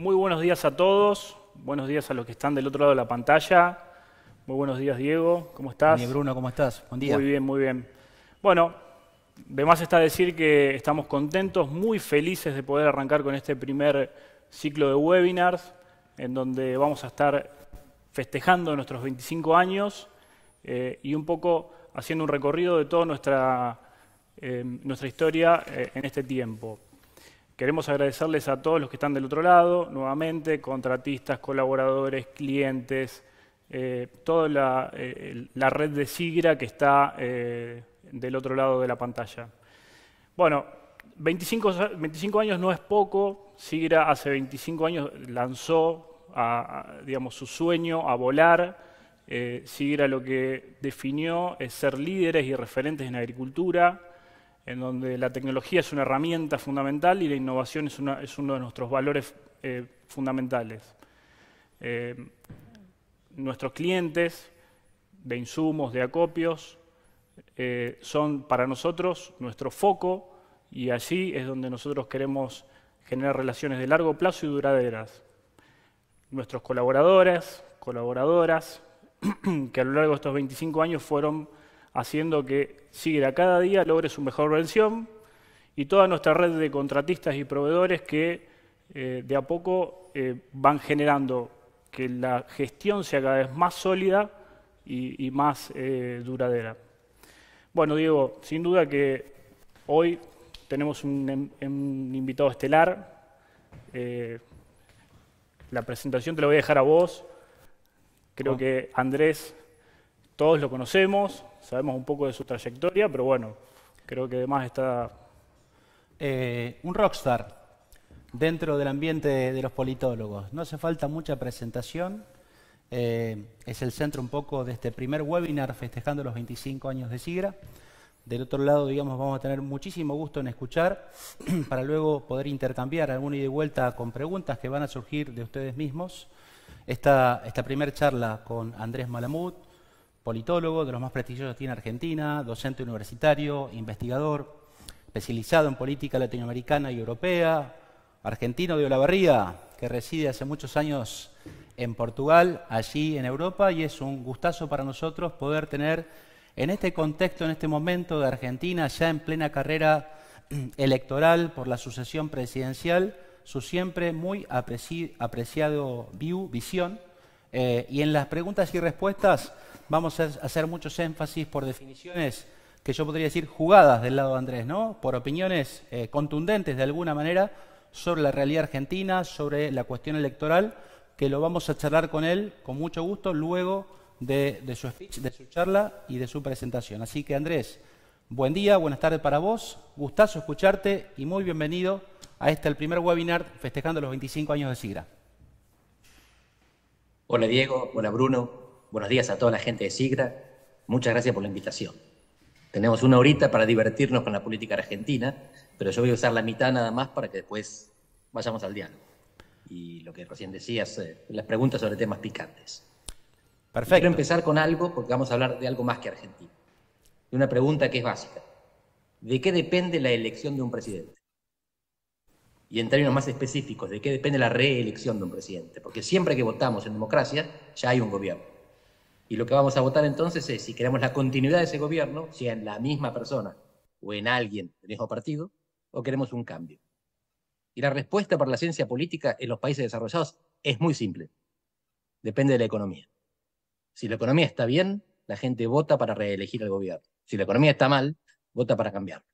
Muy buenos días a todos, buenos días a los que están del otro lado de la pantalla. Muy buenos días, Diego, ¿cómo estás? Bien, Bruno, ¿cómo estás? Buen día. Muy bien, muy bien. Bueno, de más está decir que estamos contentos, muy felices de poder arrancar con este primer ciclo de webinars, en donde vamos a estar festejando nuestros 25 años eh, y un poco haciendo un recorrido de toda nuestra, eh, nuestra historia eh, en este tiempo. Queremos agradecerles a todos los que están del otro lado, nuevamente, contratistas, colaboradores, clientes, eh, toda eh, la, red de SIGRA que está eh, del otro lado de la pantalla. Bueno, 25, años no es poco. SIGRA hace 25 años lanzó a, digamos, su sueño a volar. SIGRA lo que definió es ser líderes y referentes en agricultura, en donde la tecnología es una herramienta fundamental y la innovación es, uno de nuestros valores eh, fundamentales. Eh, nuestros clientes de insumos, de acopios, eh, son para nosotros nuestro foco y allí es donde nosotros queremos generar relaciones de largo plazo y duraderas. Nuestros colaboradores, colaboradoras, que a lo largo de estos 25 años fueron haciendo que a cada día logre su mejor versión y toda nuestra red de contratistas y proveedores que eh, de a poco eh, van generando que la gestión sea cada vez más sólida y, más eh, duradera. Bueno, Diego, sin duda que hoy tenemos un, em, invitado estelar. la presentación te la voy a dejar a vos. Creo ah. que Andrés, todos lo conocemos, sabemos un poco de su trayectoria, pero bueno, creo que además está... Eh, un rockstar dentro del ambiente de, los politólogos. No hace falta mucha presentación. Eh, es el centro un poco de este primer webinar festejando los 25 años de SIGRA. Del otro lado, digamos, vamos a tener muchísimo gusto en escuchar para luego poder intercambiar alguna ida y vuelta con preguntas que van a surgir de ustedes mismos. Esta, esta primera charla con Andrés Malamud, politólogo, de los más prestigiosos que tiene Argentina, docente universitario, investigador, especializado en política latinoamericana y europea, argentino de Olavarría, que reside hace muchos años en Portugal, allí en Europa, y es un gustazo para nosotros poder tener en este contexto, en este momento de Argentina, ya en plena carrera electoral por la sucesión presidencial, su siempre muy apreciado view, visión, eh, y en las preguntas y respuestas vamos a hacer muchos énfasis por definiciones que yo podría decir jugadas del lado de Andrés, ¿no? Por opiniones eh, contundentes de alguna manera sobre la realidad argentina, sobre la cuestión electoral, que lo vamos a charlar con él con mucho gusto luego de, su speech, de su charla y de su presentación. Así que Andrés, buen día, buenas tardes para vos, gustazo escucharte y muy bienvenido a este el primer webinar festejando los 25 años de SIGRA. Hola Diego, hola Bruno, Buenos días a toda la gente de SIGRA. Muchas gracias por la invitación. Tenemos una horita para divertirnos con la política argentina, pero yo voy a usar la mitad nada más para que después vayamos al diálogo. Y lo que recién decías, eh, las preguntas sobre temas picantes. Perfecto. Quiero empezar con algo, porque vamos a hablar de algo más que argentino De una pregunta que es básica. ¿De qué depende la elección de un presidente? y en términos más específicos, de qué depende la reelección de un presidente. Porque siempre que votamos en democracia, ya hay un gobierno. Y lo que vamos a votar entonces es si queremos la continuidad de ese gobierno, sea en la misma persona o en alguien del mismo partido, o queremos un cambio. Y la respuesta para la ciencia política en los países desarrollados es muy simple. Depende de la economía. Si la economía está bien, la gente vota para reelegir al gobierno. Si la economía está mal, vota para cambiar.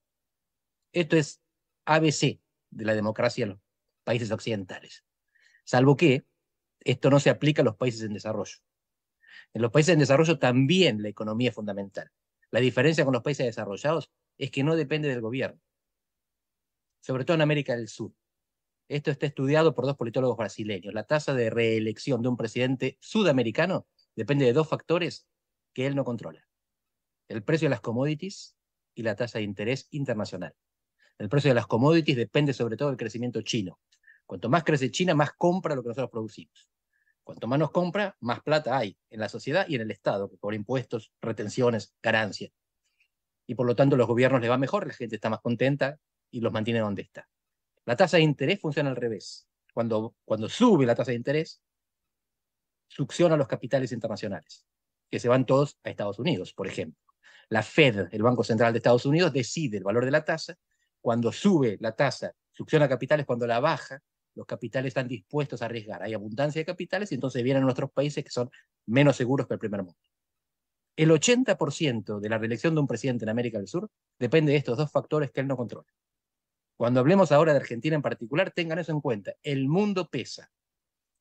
Esto es ABC de la democracia en los países occidentales. Salvo que esto no se aplica a los países en desarrollo. En los países en desarrollo también la economía es fundamental. La diferencia con los países desarrollados es que no depende del gobierno, sobre todo en América del Sur. Esto está estudiado por dos politólogos brasileños. La tasa de reelección de un presidente sudamericano depende de dos factores que él no controla. El precio de las commodities y la tasa de interés internacional. El precio de las commodities depende sobre todo del crecimiento chino. Cuanto más crece China, más compra lo que nosotros producimos. Cuanto más nos compra, más plata hay en la sociedad y en el Estado, que cobra impuestos, retenciones, ganancias. Y por lo tanto, los gobiernos les va mejor, la gente está más contenta y los mantiene donde está. La tasa de interés funciona al revés. Cuando, cuando sube la tasa de interés, succiona los capitales internacionales, que se van todos a Estados Unidos, por ejemplo. La Fed, el Banco Central de Estados Unidos, decide el valor de la tasa. Cuando sube la tasa, succiona capitales. Cuando la baja, los capitales están dispuestos a arriesgar. Hay abundancia de capitales y entonces vienen a nuestros países que son menos seguros que el primer mundo. El 80% de la reelección de un presidente en América del Sur depende de estos dos factores que él no controla. Cuando hablemos ahora de Argentina en particular, tengan eso en cuenta. El mundo pesa.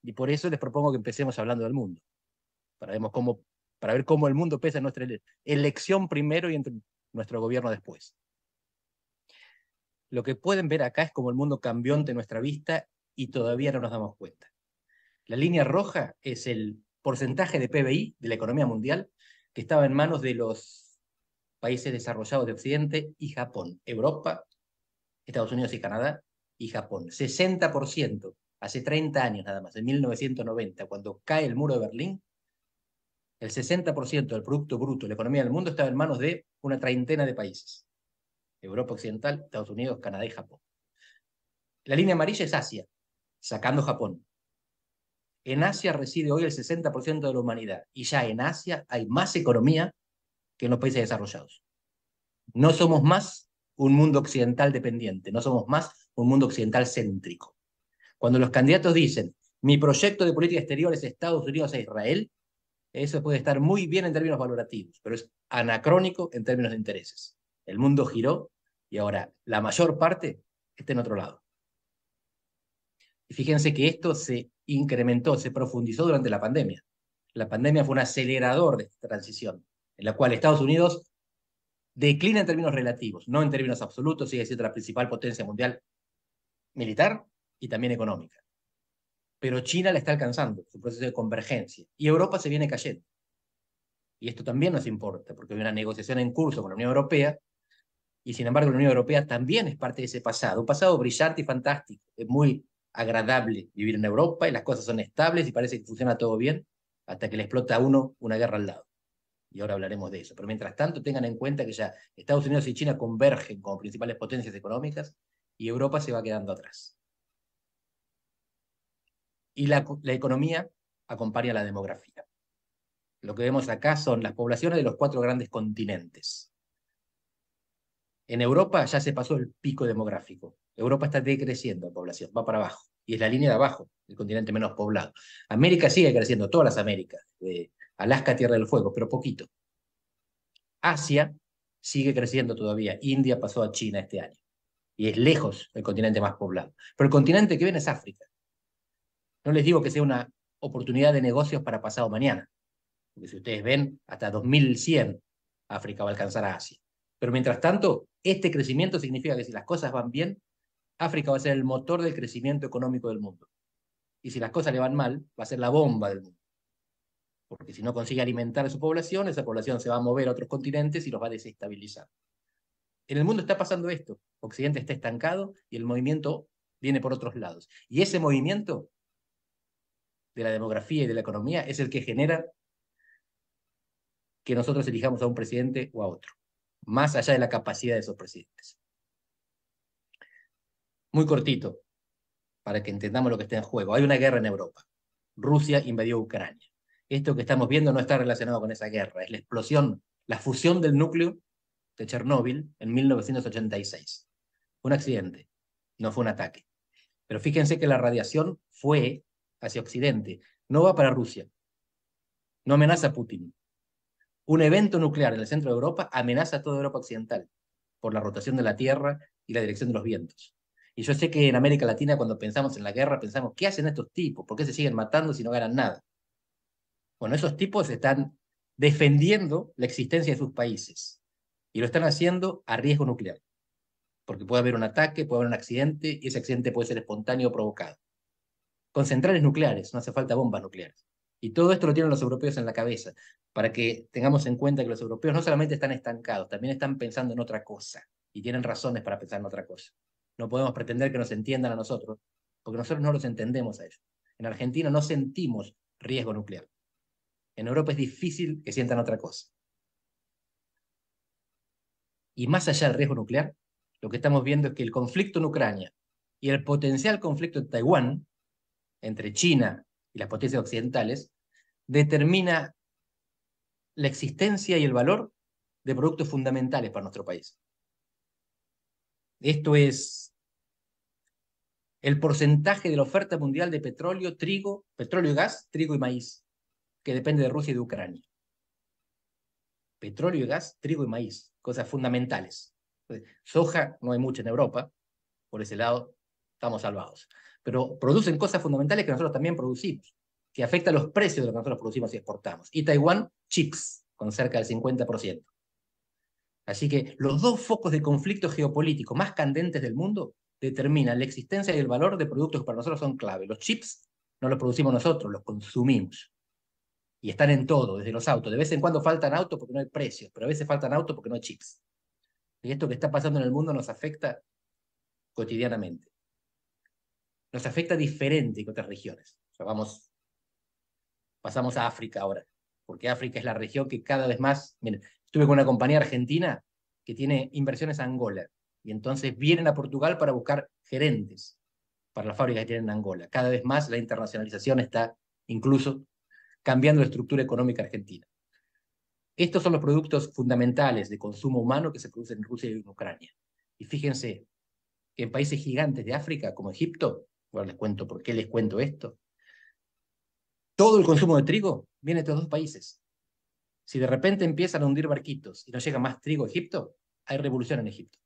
Y por eso les propongo que empecemos hablando del mundo. Para, cómo, para ver cómo el mundo pesa en nuestra elección primero y entre nuestro gobierno después. Lo que pueden ver acá es cómo el mundo cambió ante nuestra vista y todavía no nos damos cuenta. La línea roja es el porcentaje de PBI de la economía mundial que estaba en manos de los países desarrollados de Occidente y Japón, Europa, Estados Unidos y Canadá y Japón. 60% hace 30 años nada más, en 1990, cuando cae el muro de Berlín, el 60% del Producto Bruto, la economía del mundo, estaba en manos de una treintena de países. Europa Occidental, Estados Unidos, Canadá y Japón. La línea amarilla es Asia, sacando Japón. En Asia reside hoy el 60% de la humanidad y ya en Asia hay más economía que en los países desarrollados. No somos más un mundo occidental dependiente, no somos más un mundo occidental céntrico. Cuando los candidatos dicen, mi proyecto de política exterior es Estados Unidos e Israel, eso puede estar muy bien en términos valorativos, pero es anacrónico en términos de intereses. El mundo giró y ahora la mayor parte está en otro lado. Y fíjense que esto se incrementó, se profundizó durante la pandemia. La pandemia fue un acelerador de esta transición, en la cual Estados Unidos declina en términos relativos, no en términos absolutos, sigue siendo la principal potencia mundial militar y también económica. Pero China la está alcanzando, su proceso de convergencia, y Europa se viene cayendo. Y esto también nos importa, porque hay una negociación en curso con la Unión Europea, y sin embargo la Unión Europea también es parte de ese pasado, un pasado brillante y fantástico, muy agradable vivir en Europa y las cosas son estables y parece que funciona todo bien hasta que le explota a uno una guerra al lado. Y ahora hablaremos de eso. Pero mientras tanto, tengan en cuenta que ya Estados Unidos y China convergen como principales potencias económicas y Europa se va quedando atrás. Y la, la economía acompaña a la demografía. Lo que vemos acá son las poblaciones de los cuatro grandes continentes. En Europa ya se pasó el pico demográfico. Europa está decreciendo en población, va para abajo. Y es la línea de abajo, el continente menos poblado. América sigue creciendo, todas las Américas. Alaska, Tierra del Fuego, pero poquito. Asia sigue creciendo todavía. India pasó a China este año. Y es lejos el continente más poblado. Pero el continente que viene es África. No les digo que sea una oportunidad de negocios para pasado mañana. Porque si ustedes ven, hasta 2100 África va a alcanzar a Asia. Pero mientras tanto, este crecimiento significa que si las cosas van bien, África va a ser el motor del crecimiento económico del mundo. Y si las cosas le van mal, va a ser la bomba del mundo. Porque si no consigue alimentar a su población, esa población se va a mover a otros continentes y los va a desestabilizar. En el mundo está pasando esto. Occidente está estancado y el movimiento viene por otros lados. Y ese movimiento de la demografía y de la economía es el que genera que nosotros elijamos a un presidente o a otro, más allá de la capacidad de esos presidentes muy cortito, para que entendamos lo que está en juego. Hay una guerra en Europa. Rusia invadió Ucrania. Esto que estamos viendo no está relacionado con esa guerra, es la explosión, la fusión del núcleo de Chernóbil en 1986. un accidente, no fue un ataque. Pero fíjense que la radiación fue hacia Occidente, no va para Rusia, no amenaza a Putin. Un evento nuclear en el centro de Europa amenaza a toda Europa occidental por la rotación de la Tierra y la dirección de los vientos. Y yo sé que en América Latina cuando pensamos en la guerra pensamos, ¿qué hacen estos tipos? ¿Por qué se siguen matando si no ganan nada? Bueno, esos tipos están defendiendo la existencia de sus países y lo están haciendo a riesgo nuclear, porque puede haber un ataque, puede haber un accidente y ese accidente puede ser espontáneo o provocado. Con centrales nucleares, no hace falta bombas nucleares. Y todo esto lo tienen los europeos en la cabeza, para que tengamos en cuenta que los europeos no solamente están estancados, también están pensando en otra cosa y tienen razones para pensar en otra cosa. No podemos pretender que nos entiendan a nosotros, porque nosotros no los entendemos a ellos. En Argentina no sentimos riesgo nuclear. En Europa es difícil que sientan otra cosa. Y más allá del riesgo nuclear, lo que estamos viendo es que el conflicto en Ucrania y el potencial conflicto en Taiwán, entre China y las potencias occidentales, determina la existencia y el valor de productos fundamentales para nuestro país. Esto es el porcentaje de la oferta mundial de petróleo, trigo, petróleo y gas, trigo y maíz, que depende de Rusia y de Ucrania. Petróleo y gas, trigo y maíz, cosas fundamentales. Soja no hay mucha en Europa, por ese lado estamos salvados. Pero producen cosas fundamentales que nosotros también producimos, que afecta los precios de lo que nosotros producimos y exportamos. Y Taiwán, chips, con cerca del 50%. Así que los dos focos de conflicto geopolítico más candentes del mundo determina la existencia y el valor de productos que para nosotros son clave. Los chips no los producimos nosotros, los consumimos. Y están en todo, desde los autos. De vez en cuando faltan autos porque no hay precios, pero a veces faltan autos porque no hay chips. Y esto que está pasando en el mundo nos afecta cotidianamente. Nos afecta diferente que otras regiones. vamos, pasamos a África ahora, porque África es la región que cada vez más... Miren, estuve con una compañía argentina que tiene inversiones en Angola y entonces vienen a Portugal para buscar gerentes para las fábricas que tienen en Angola. Cada vez más la internacionalización está incluso cambiando la estructura económica argentina. Estos son los productos fundamentales de consumo humano que se producen en Rusia y en Ucrania. Y fíjense que en países gigantes de África, como Egipto, ahora les cuento por qué les cuento esto, todo el consumo de trigo viene de estos dos países. Si de repente empiezan a hundir barquitos y no llega más trigo a Egipto, hay revolución en Egipto.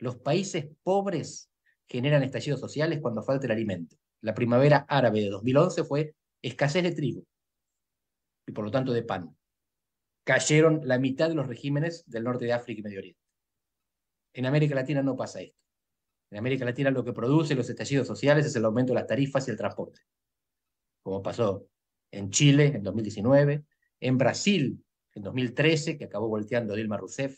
Los países pobres generan estallidos sociales cuando falta el alimento. La primavera árabe de 2011 fue escasez de trigo y por lo tanto de pan. Cayeron la mitad de los regímenes del norte de África y Medio Oriente. En América Latina no pasa esto. En América Latina lo que produce los estallidos sociales es el aumento de las tarifas y el transporte, como pasó en Chile en 2019, en Brasil en 2013, que acabó volteando Dilma Rousseff,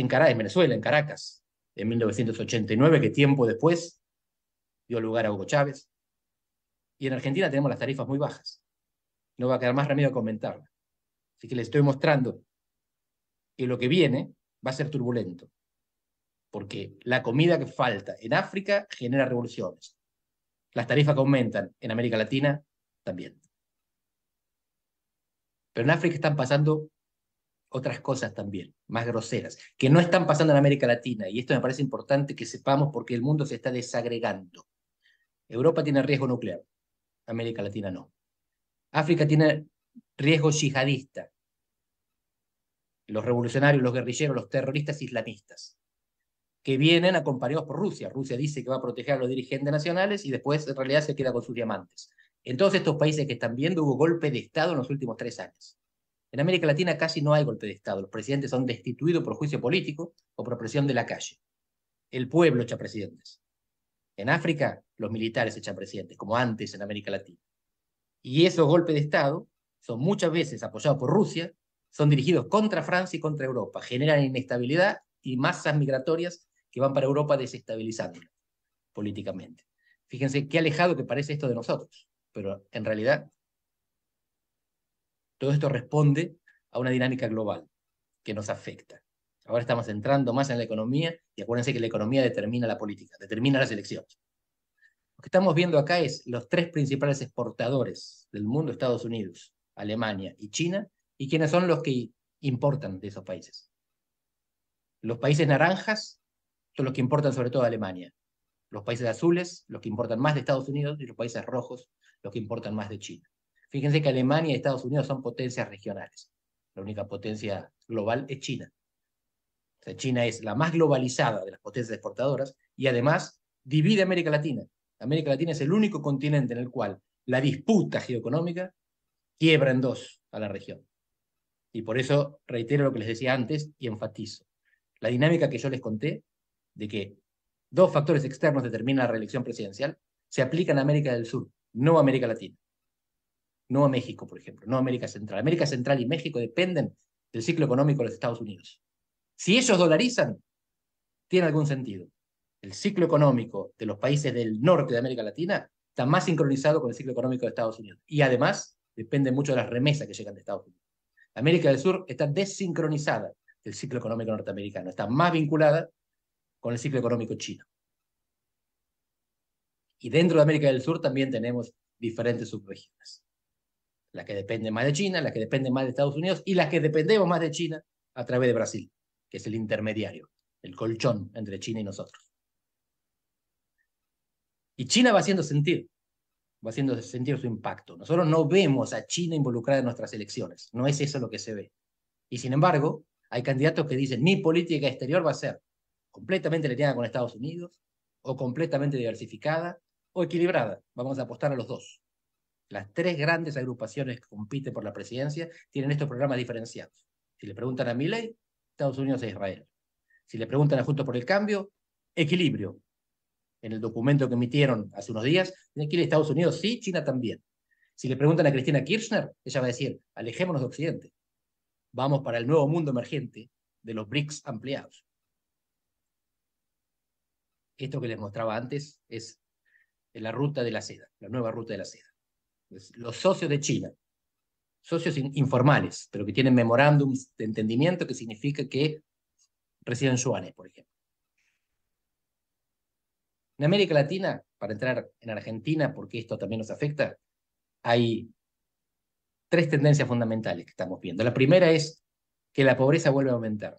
en, Venezuela, en Caracas, en 1989, que tiempo después dio lugar a Hugo Chávez. Y en Argentina tenemos las tarifas muy bajas. No va a quedar más remedio a comentarla. Así que les estoy mostrando que lo que viene va a ser turbulento, porque la comida que falta en África genera revoluciones. Las tarifas que aumentan en América Latina también. Pero en África están pasando otras cosas también, más groseras, que no están pasando en América Latina. Y esto me parece importante que sepamos porque el mundo se está desagregando. Europa tiene riesgo nuclear, América Latina no. África tiene riesgo yihadista, los revolucionarios, los guerrilleros, los terroristas islamistas, que vienen acompañados por Rusia. Rusia dice que va a proteger a los dirigentes nacionales y después en realidad se queda con sus diamantes. En todos estos países que están viendo hubo golpe de Estado en los últimos tres años. En América Latina casi no hay golpe de Estado. Los presidentes son destituidos por juicio político o por presión de la calle. El pueblo echa presidentes. En África, los militares echan presidentes, como antes en América Latina. Y esos golpes de Estado son muchas veces apoyados por Rusia, son dirigidos contra Francia y contra Europa, generan inestabilidad y masas migratorias que van para Europa desestabilizándola políticamente. Fíjense qué alejado que parece esto de nosotros, pero en realidad todo esto responde a una dinámica global que nos afecta. Ahora estamos entrando más en la economía y acuérdense que la economía determina la política, determina las elecciones. Lo que estamos viendo acá es los tres principales exportadores del mundo, Estados Unidos, Alemania y China, y quiénes son los que importan de esos países. Los países naranjas son los que importan sobre todo a Alemania. Los países azules, los que importan más de Estados Unidos, y los países rojos, los que importan más de China. Fíjense que Alemania y Estados Unidos son potencias regionales. La única potencia global es China. China es la más globalizada de las potencias exportadoras y además divide América Latina. América Latina es el único continente en el cual la disputa geoeconómica quiebra en dos a la región. Y por eso reitero lo que les decía antes y enfatizo. La dinámica que yo les conté de que dos factores externos determinan la reelección presidencial se aplica en América del Sur, no a América Latina no a México, por ejemplo, no a América Central. América Central y México dependen del ciclo económico de los Estados Unidos. Si ellos dolarizan, tiene algún sentido. El ciclo económico de los países del norte de América Latina está más sincronizado con el ciclo económico de Estados Unidos. Y además depende mucho de las remesas que llegan de Estados Unidos. América del Sur está desincronizada del ciclo económico norteamericano, está más vinculada con el ciclo económico chino. Y dentro de América del Sur también tenemos diferentes subregiones la que depende más de China, la que depende más de Estados Unidos y las que dependemos más de China a través de Brasil, que es el intermediario, el colchón entre China y nosotros. Y China va haciendo sentir, va haciendo sentir su impacto. Nosotros no vemos a China involucrada en nuestras elecciones, no es eso lo que se ve. Y sin embargo, hay candidatos que dicen, mi política exterior va a ser completamente alineada con Estados Unidos, o completamente diversificada, o equilibrada. Vamos a apostar a los dos. Las tres grandes agrupaciones que compiten por la presidencia tienen estos programas diferenciados. Si le preguntan a Milley, Estados Unidos e Israel. Si le preguntan a Justo por el Cambio, equilibrio. En el documento que emitieron hace unos días, tiene que Estados Unidos sí, China también. Si le preguntan a Cristina Kirchner, ella va a decir, alejémonos de Occidente. Vamos para el nuevo mundo emergente de los BRICS ampliados. Esto que les mostraba antes es la ruta de la seda, la nueva ruta de la seda los socios de China, socios informales, pero que tienen memorándums de entendimiento que significa que reciben yuanes, por ejemplo. En América Latina, para entrar en Argentina, porque esto también nos afecta, hay tres tendencias fundamentales que estamos viendo. La primera es que la pobreza vuelve a aumentar.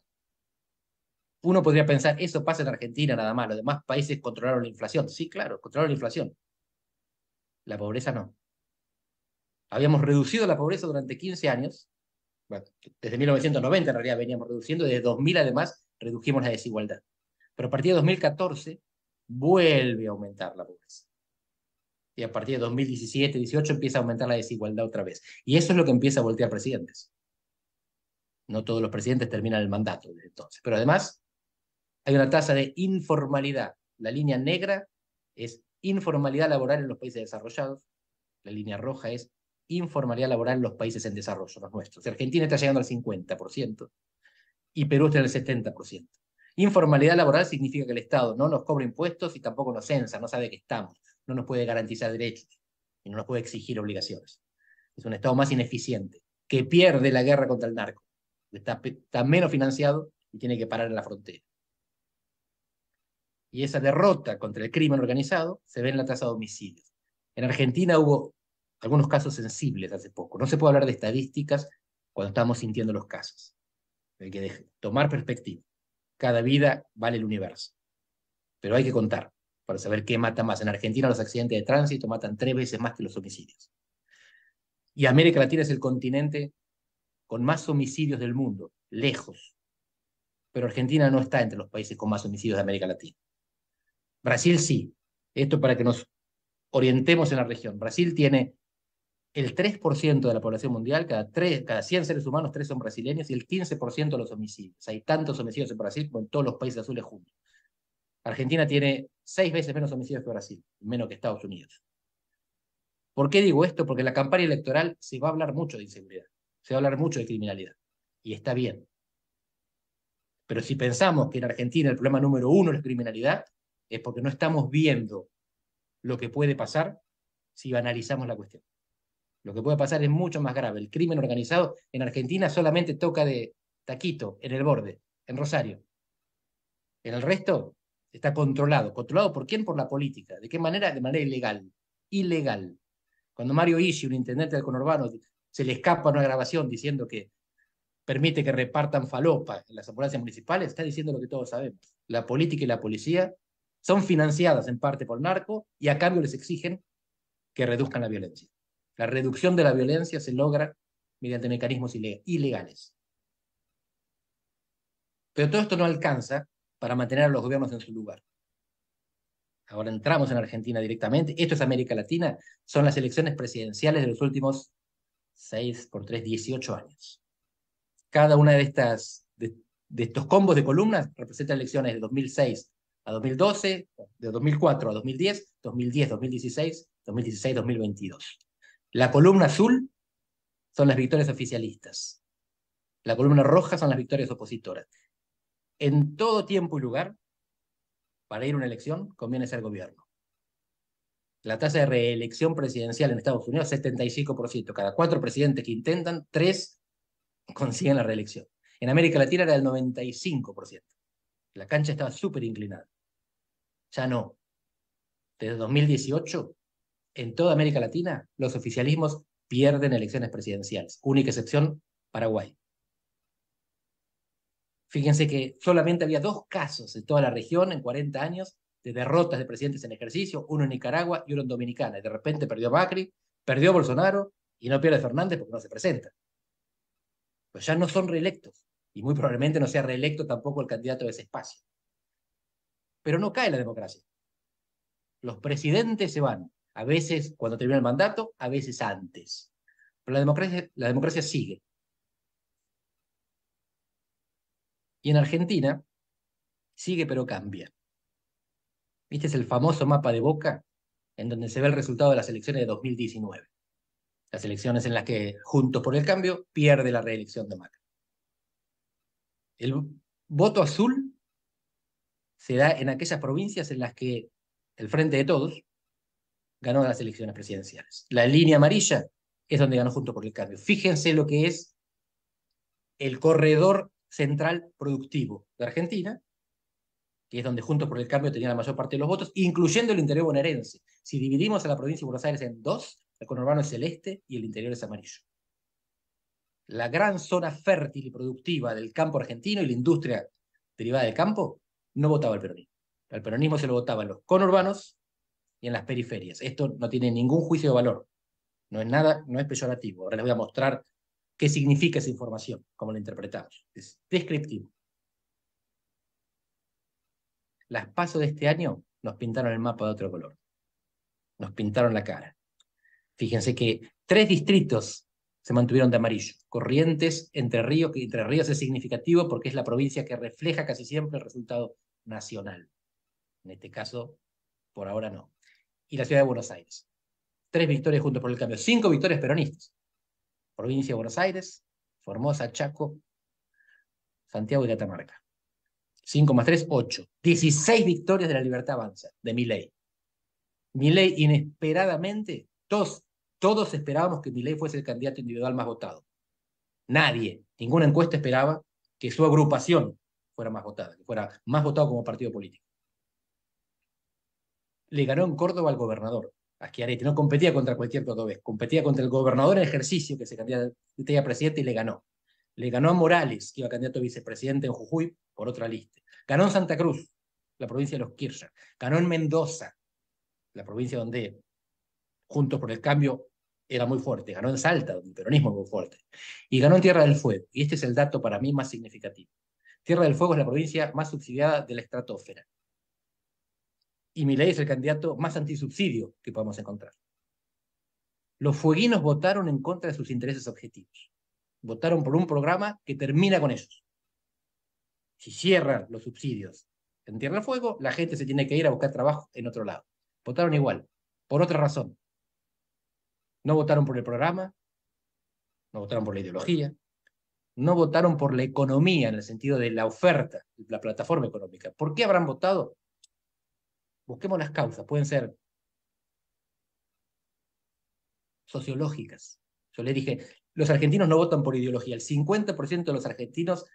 Uno podría pensar, eso pasa en Argentina nada más, los demás países controlaron la inflación. Sí, claro, controlaron la inflación. La pobreza no habíamos reducido la pobreza durante 15 años, bueno, desde 1990 en realidad veníamos reduciendo, desde 2000 además redujimos la desigualdad. Pero a partir de 2014 vuelve a aumentar la pobreza. Y a partir de 2017, 18 empieza a aumentar la desigualdad otra vez. Y eso es lo que empieza a voltear presidentes. No todos los presidentes terminan el mandato desde entonces. Pero además, hay una tasa de informalidad. La línea negra es informalidad laboral en los países desarrollados. La línea roja es informalidad laboral en los países en desarrollo, los nuestros. Argentina está llegando al 50% y Perú está en el 70%. Informalidad laboral significa que el Estado no nos cobra impuestos y tampoco nos censa, no sabe que estamos, no nos puede garantizar derechos y no nos puede exigir obligaciones. Es un Estado más ineficiente, que pierde la guerra contra el narco, está, está menos financiado y tiene que parar en la frontera. Y esa derrota contra el crimen organizado se ve en la tasa de homicidios. En Argentina hubo algunos casos sensibles hace poco. No se puede hablar de estadísticas cuando estamos sintiendo los casos. Hay que tomar perspectiva. Cada vida vale el universo. Pero hay que contar para saber qué mata más. En Argentina los accidentes de tránsito matan tres veces más que los homicidios. Y América Latina es el continente con más homicidios del mundo, lejos. Pero Argentina no está entre los países con más homicidios de América Latina. Brasil sí. Esto para que nos orientemos en la región. Brasil tiene el 3% de la población mundial, cada, 100 seres humanos, 3 son brasileños y el 15% de los homicidios. Hay tantos homicidios en Brasil como en todos los países azules juntos. Argentina tiene 6 veces menos homicidios que Brasil, menos que Estados Unidos. ¿Por qué digo esto? Porque en la campaña electoral se va a hablar mucho de inseguridad, se va a hablar mucho de criminalidad. Y está bien. Pero si pensamos que en Argentina el problema número uno es criminalidad, es porque no estamos viendo lo que puede pasar si analizamos la cuestión. Lo que puede pasar es mucho más grave. El crimen organizado en Argentina solamente toca de taquito, en el borde, en Rosario. En el resto está controlado. ¿Controlado por quién? Por la política. ¿De qué manera? De manera ilegal. Ilegal. Cuando Mario Ishi, un intendente del conurbano, se le escapa una grabación diciendo que permite que repartan falopa en las ambulancias municipales, está diciendo lo que todos sabemos. La política y la policía son financiadas en parte por el narco y a cambio les exigen que reduzcan la violencia. La reducción de la violencia se logra mediante mecanismos ilegales. Pero todo esto no alcanza para mantener a los gobiernos en su lugar. Ahora entramos en Argentina directamente, esto es América Latina, son las elecciones presidenciales de los últimos 6 por 3, 18 años. Cada una de estas de, estos combos de columnas representa elecciones de 2006 a 2012, de 2004 a 2010, 2010, 2016, 2016, 2022. La columna azul son las victorias oficialistas. La columna roja son las victorias opositoras. En todo tiempo y lugar, para ir a una elección, conviene ser gobierno. La tasa de reelección presidencial en Estados Unidos es 75%. Cada cuatro presidentes que intentan, tres consiguen la reelección. En América Latina era del 95%. La cancha estaba súper inclinada. Ya no. Desde 2018 en toda América Latina, los oficialismos pierden elecciones presidenciales. Única excepción, Paraguay. Fíjense que solamente había dos casos en toda la región en 40 años de derrotas de presidentes en ejercicio, uno en Nicaragua y uno en Dominicana. Y de repente perdió Macri, perdió Bolsonaro y no pierde Fernández porque no se presenta. Pues ya no son reelectos y muy probablemente no sea reelecto tampoco el candidato de ese espacio. Pero no cae la democracia. Los presidentes se van, a veces cuando termina el mandato, a veces antes. Pero la democracia, la democracia sigue. Y en Argentina sigue pero cambia. Este es el famoso mapa de Boca en donde se ve el resultado de las elecciones de 2019. Las elecciones en las que Juntos por el Cambio pierde la reelección de Macri. El voto azul se da en aquellas provincias en las que el Frente de Todos, ganó las elecciones presidenciales. La línea amarilla es donde ganó junto por el cambio. Fíjense lo que es el corredor central productivo de Argentina, que es donde Juntos por el Cambio tenía la mayor parte de los votos, incluyendo el interior bonaerense. Si dividimos a la provincia de Buenos Aires en dos, el conurbano es celeste y el interior es amarillo. La gran zona fértil y productiva del campo argentino y la industria derivada del campo no votaba al peronismo. Al peronismo se lo votaban los conurbanos, y en las periferias. Esto no tiene ningún juicio de valor, no es nada, no es peyorativo. Ahora les voy a mostrar qué significa esa información, cómo la interpretamos. Es descriptivo. Las pasos de este año nos pintaron el mapa de otro color, nos pintaron la cara. Fíjense que tres distritos se mantuvieron de amarillo. Corrientes, Entre Ríos, que Entre Ríos es significativo porque es la provincia que refleja casi siempre el resultado nacional. En este caso, por ahora no y la ciudad de Buenos Aires. Tres victorias juntos por el cambio, cinco victorias peronistas. Provincia de Buenos Aires, Formosa, Chaco, Santiago y Catamarca. Cinco más tres, ocho. Dieciséis victorias de la libertad avanza, de Miley. Miley, inesperadamente, todos, todos esperábamos que Miley fuese el candidato individual más votado. Nadie, ninguna encuesta esperaba que su agrupación fuera más votada, que fuera más votado como partido político le ganó en Córdoba al gobernador, a No competía contra cualquier cordobés, competía contra el gobernador en ejercicio que se candidató a presidente y le ganó. Le ganó a Morales, que iba candidato a vicepresidente en Jujuy, por otra lista. Ganó en Santa Cruz, la provincia de los Kirchner. Ganó en Mendoza, la provincia donde Juntos por el Cambio era muy fuerte. Ganó en Salta, donde el peronismo es muy fuerte. Y ganó en Tierra del Fuego. Y este es el dato para mí más significativo. Tierra del Fuego es la provincia más subsidiada de la estratosfera y ley es el candidato más antisubsidio que podemos encontrar. Los fueguinos votaron en contra de sus intereses objetivos. Votaron por un programa que termina con ellos. Si cierran los subsidios en Tierra Fuego, la gente se tiene que ir a buscar trabajo en otro lado. Votaron igual, por otra razón. No votaron por el programa, no votaron por la ideología, no votaron por la economía en el sentido de la oferta, la plataforma económica. ¿Por qué habrán votado? Busquemos las causas, pueden ser sociológicas. Yo le dije, los argentinos no votan por ideología, el 50% de los argentinos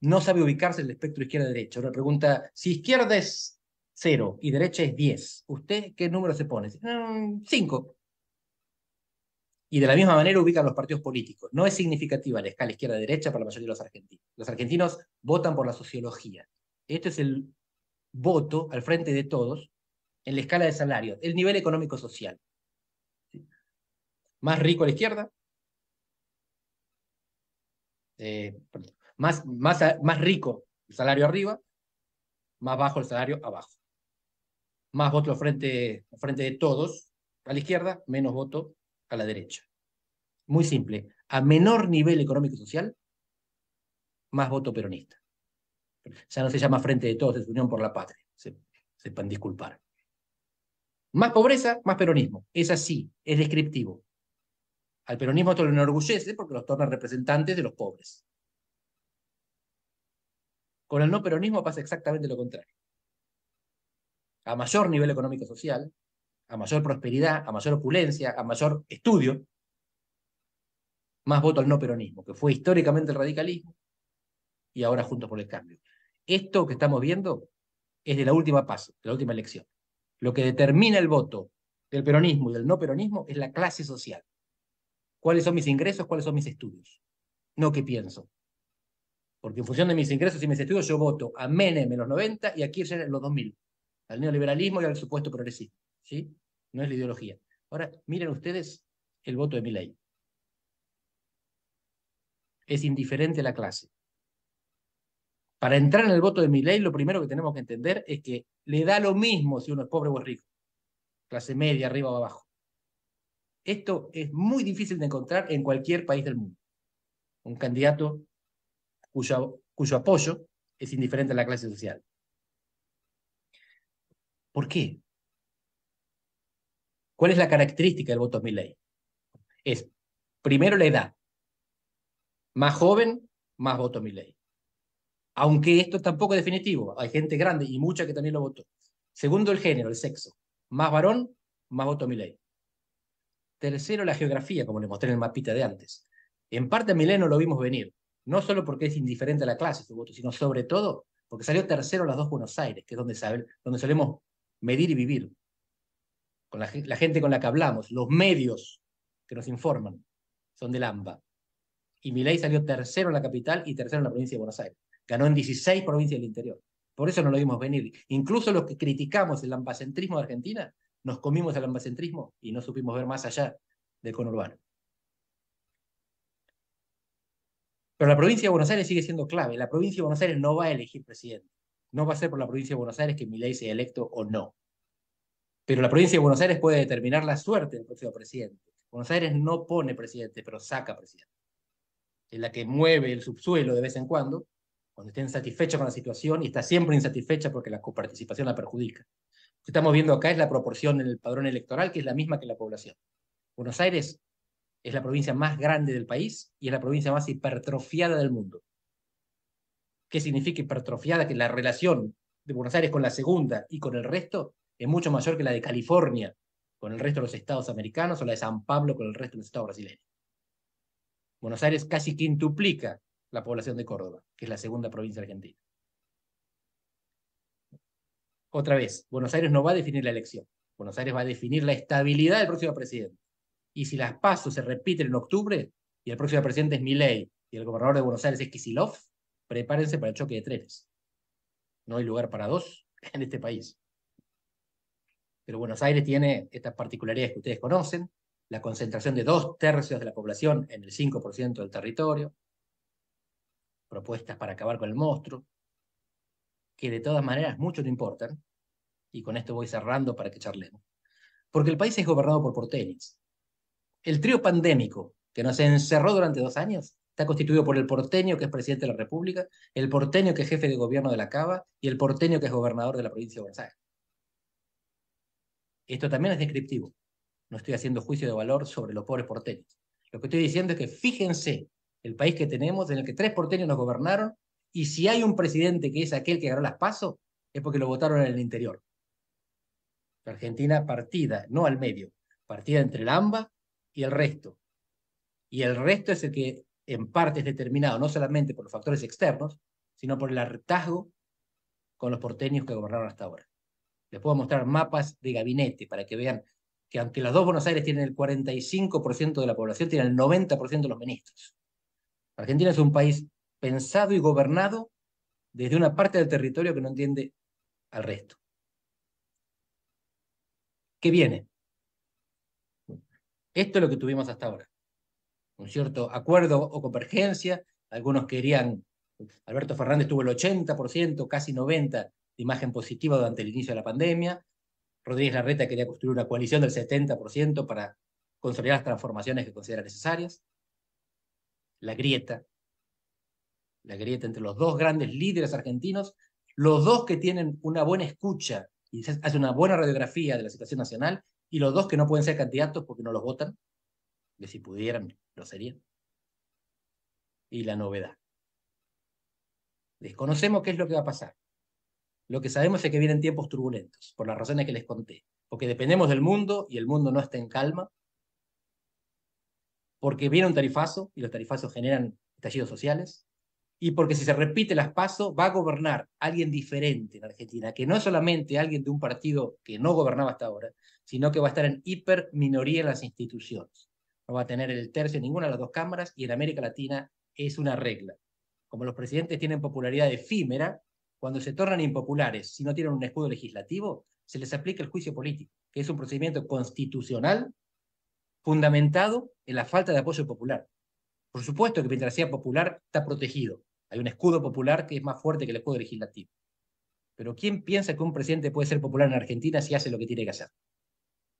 no sabe ubicarse en el espectro izquierda-derecha. Una pregunta, si izquierda es cero y derecha es diez, ¿usted qué número se pone? Mm, cinco. Y de la misma manera ubican los partidos políticos. No es significativa la escala izquierda-derecha para la mayoría de los argentinos. Los argentinos votan por la sociología. Este es el voto al frente de todos en la escala de salario, el nivel económico social. Más rico a la izquierda, eh, más, más, más rico el salario arriba, más bajo el salario abajo. Más voto al frente, frente de todos a la izquierda, menos voto a la derecha. Muy simple, a menor nivel económico social, más voto peronista. Ya no se llama Frente de Todos, es Unión por la Patria. Se, sepan disculpar. Más pobreza, más peronismo. Es así, es descriptivo. Al peronismo esto lo enorgullece porque los torna representantes de los pobres. Con el no peronismo pasa exactamente lo contrario. A mayor nivel económico-social, a mayor prosperidad, a mayor opulencia, a mayor estudio, más voto al no peronismo, que fue históricamente el radicalismo y ahora junto por el Cambio. Esto que estamos viendo es de la última paso, de la última elección. Lo que determina el voto del peronismo y del no peronismo es la clase social. ¿Cuáles son mis ingresos? ¿Cuáles son mis estudios? No qué pienso. Porque en función de mis ingresos y mis estudios, yo voto a Menem en los 90 y a Kirchner en los 2000. Al neoliberalismo y al supuesto progresismo. ¿Sí? No es la ideología. Ahora, miren ustedes el voto de ley. Es indiferente a la clase. Para entrar en el voto de mi ley, lo primero que tenemos que entender es que le da lo mismo si uno es pobre o es rico, clase media, arriba o abajo. Esto es muy difícil de encontrar en cualquier país del mundo. Un candidato cuyo, apoyo es indiferente a la clase social. ¿Por qué? ¿Cuál es la característica del voto de mi ley? Es primero la edad. Más joven, más voto mi ley aunque esto tampoco es definitivo, hay gente grande y mucha que también lo votó. Segundo, el género, el sexo. Más varón, más voto Milei. Tercero, la geografía, como le mostré en el mapita de antes. En parte a Milei no lo vimos venir, no solo porque es indiferente a la clase su voto, sino sobre todo porque salió tercero las dos Buenos Aires, que es donde, donde solemos medir y vivir. Con la, gente con la que hablamos, los medios que nos informan, son del AMBA. Y Milei salió tercero en la capital y tercero en la provincia de Buenos Aires ganó en 16 provincias del interior. Por eso no lo vimos venir. Incluso los que criticamos el ambacentrismo de Argentina, nos comimos el ambacentrismo y no supimos ver más allá del conurbano. Pero la provincia de Buenos Aires sigue siendo clave. La provincia de Buenos Aires no va a elegir presidente. No va a ser por la provincia de Buenos Aires que Milei sea electo o no. Pero la provincia de Buenos Aires puede determinar la suerte del próximo presidente. Buenos Aires no pone presidente, pero saca presidente. Es la que mueve el subsuelo de vez en cuando cuando está insatisfecha con la situación y está siempre insatisfecha porque la coparticipación la perjudica. Lo que estamos viendo acá es la proporción en el padrón electoral, que es la misma que la población. Buenos Aires es la provincia más grande del país y es la provincia más hipertrofiada del mundo. ¿Qué significa hipertrofiada? Que la relación de Buenos Aires con la segunda y con el resto es mucho mayor que la de California con el resto de los estados americanos o la de San Pablo con el resto de los estados brasileños. Buenos Aires casi quintuplica la población de Córdoba, que es la segunda provincia argentina. Otra vez, Buenos Aires no va a definir la elección, Buenos Aires va a definir la estabilidad del próximo presidente. Y si las pasos se repiten en octubre y el próximo presidente es Milei y el gobernador de Buenos Aires es Kisilov, prepárense para el choque de trenes. No hay lugar para dos en este país. Pero Buenos Aires tiene estas particularidades que ustedes conocen, la concentración de dos tercios de la población en el 5% del territorio, propuestas para acabar con el monstruo, que de todas maneras mucho no importan, y con esto voy cerrando para que charlemos, porque el país es gobernado por porteños. El trío pandémico que nos encerró durante dos años está constituido por el porteño que es presidente de la República, el porteño que es jefe de gobierno de la Cava y el porteño que es gobernador de la provincia de Buenos Aires. Esto también es descriptivo. No estoy haciendo juicio de valor sobre los pobres porteños. Lo que estoy diciendo es que fíjense el país que tenemos, en el que tres porteños nos gobernaron, y si hay un presidente que es aquel que agarró las pasos, es porque lo votaron en el interior. Argentina partida, no al medio, partida entre el AMBA y el resto. Y el resto es el que en parte es determinado no solamente por los factores externos, sino por el hartazgo con los porteños que gobernaron hasta ahora. Les puedo mostrar mapas de gabinete para que vean que aunque las dos Buenos Aires tienen el 45% de la población, tienen el 90% de los ministros. Argentina es un país pensado y gobernado desde una parte del territorio que no entiende al resto. ¿Qué viene? Esto es lo que tuvimos hasta ahora. Un cierto acuerdo o convergencia. Algunos querían, Alberto Fernández tuvo el 80%, casi 90% de imagen positiva durante el inicio de la pandemia. Rodríguez Larreta quería construir una coalición del 70% para consolidar las transformaciones que considera necesarias la grieta, la grieta entre los dos grandes líderes argentinos, los dos que tienen una buena escucha y hacen una buena radiografía de la situación nacional, y los dos que no pueden ser candidatos porque no los votan, que si pudieran lo serían. Y la novedad. Desconocemos qué es lo que va a pasar. Lo que sabemos es que vienen tiempos turbulentos, por las razones que les conté, porque dependemos del mundo y el mundo no está en calma, porque viene un tarifazo y los tarifazos generan estallidos sociales, y porque si se repite las PASO va a gobernar alguien diferente en Argentina, que no es solamente alguien de un partido que no gobernaba hasta ahora, sino que va a estar en hiperminoría en las instituciones. No va a tener el tercio en ninguna de las dos cámaras y en América Latina es una regla. Como los presidentes tienen popularidad efímera, cuando se tornan impopulares, si no tienen un escudo legislativo, se les aplica el juicio político, que es un procedimiento constitucional fundamentado en la falta de apoyo popular. Por supuesto que mientras sea popular, está protegido. Hay un escudo popular que es más fuerte que el escudo legislativo. Pero ¿quién piensa que un presidente puede ser popular en Argentina si hace lo que tiene que hacer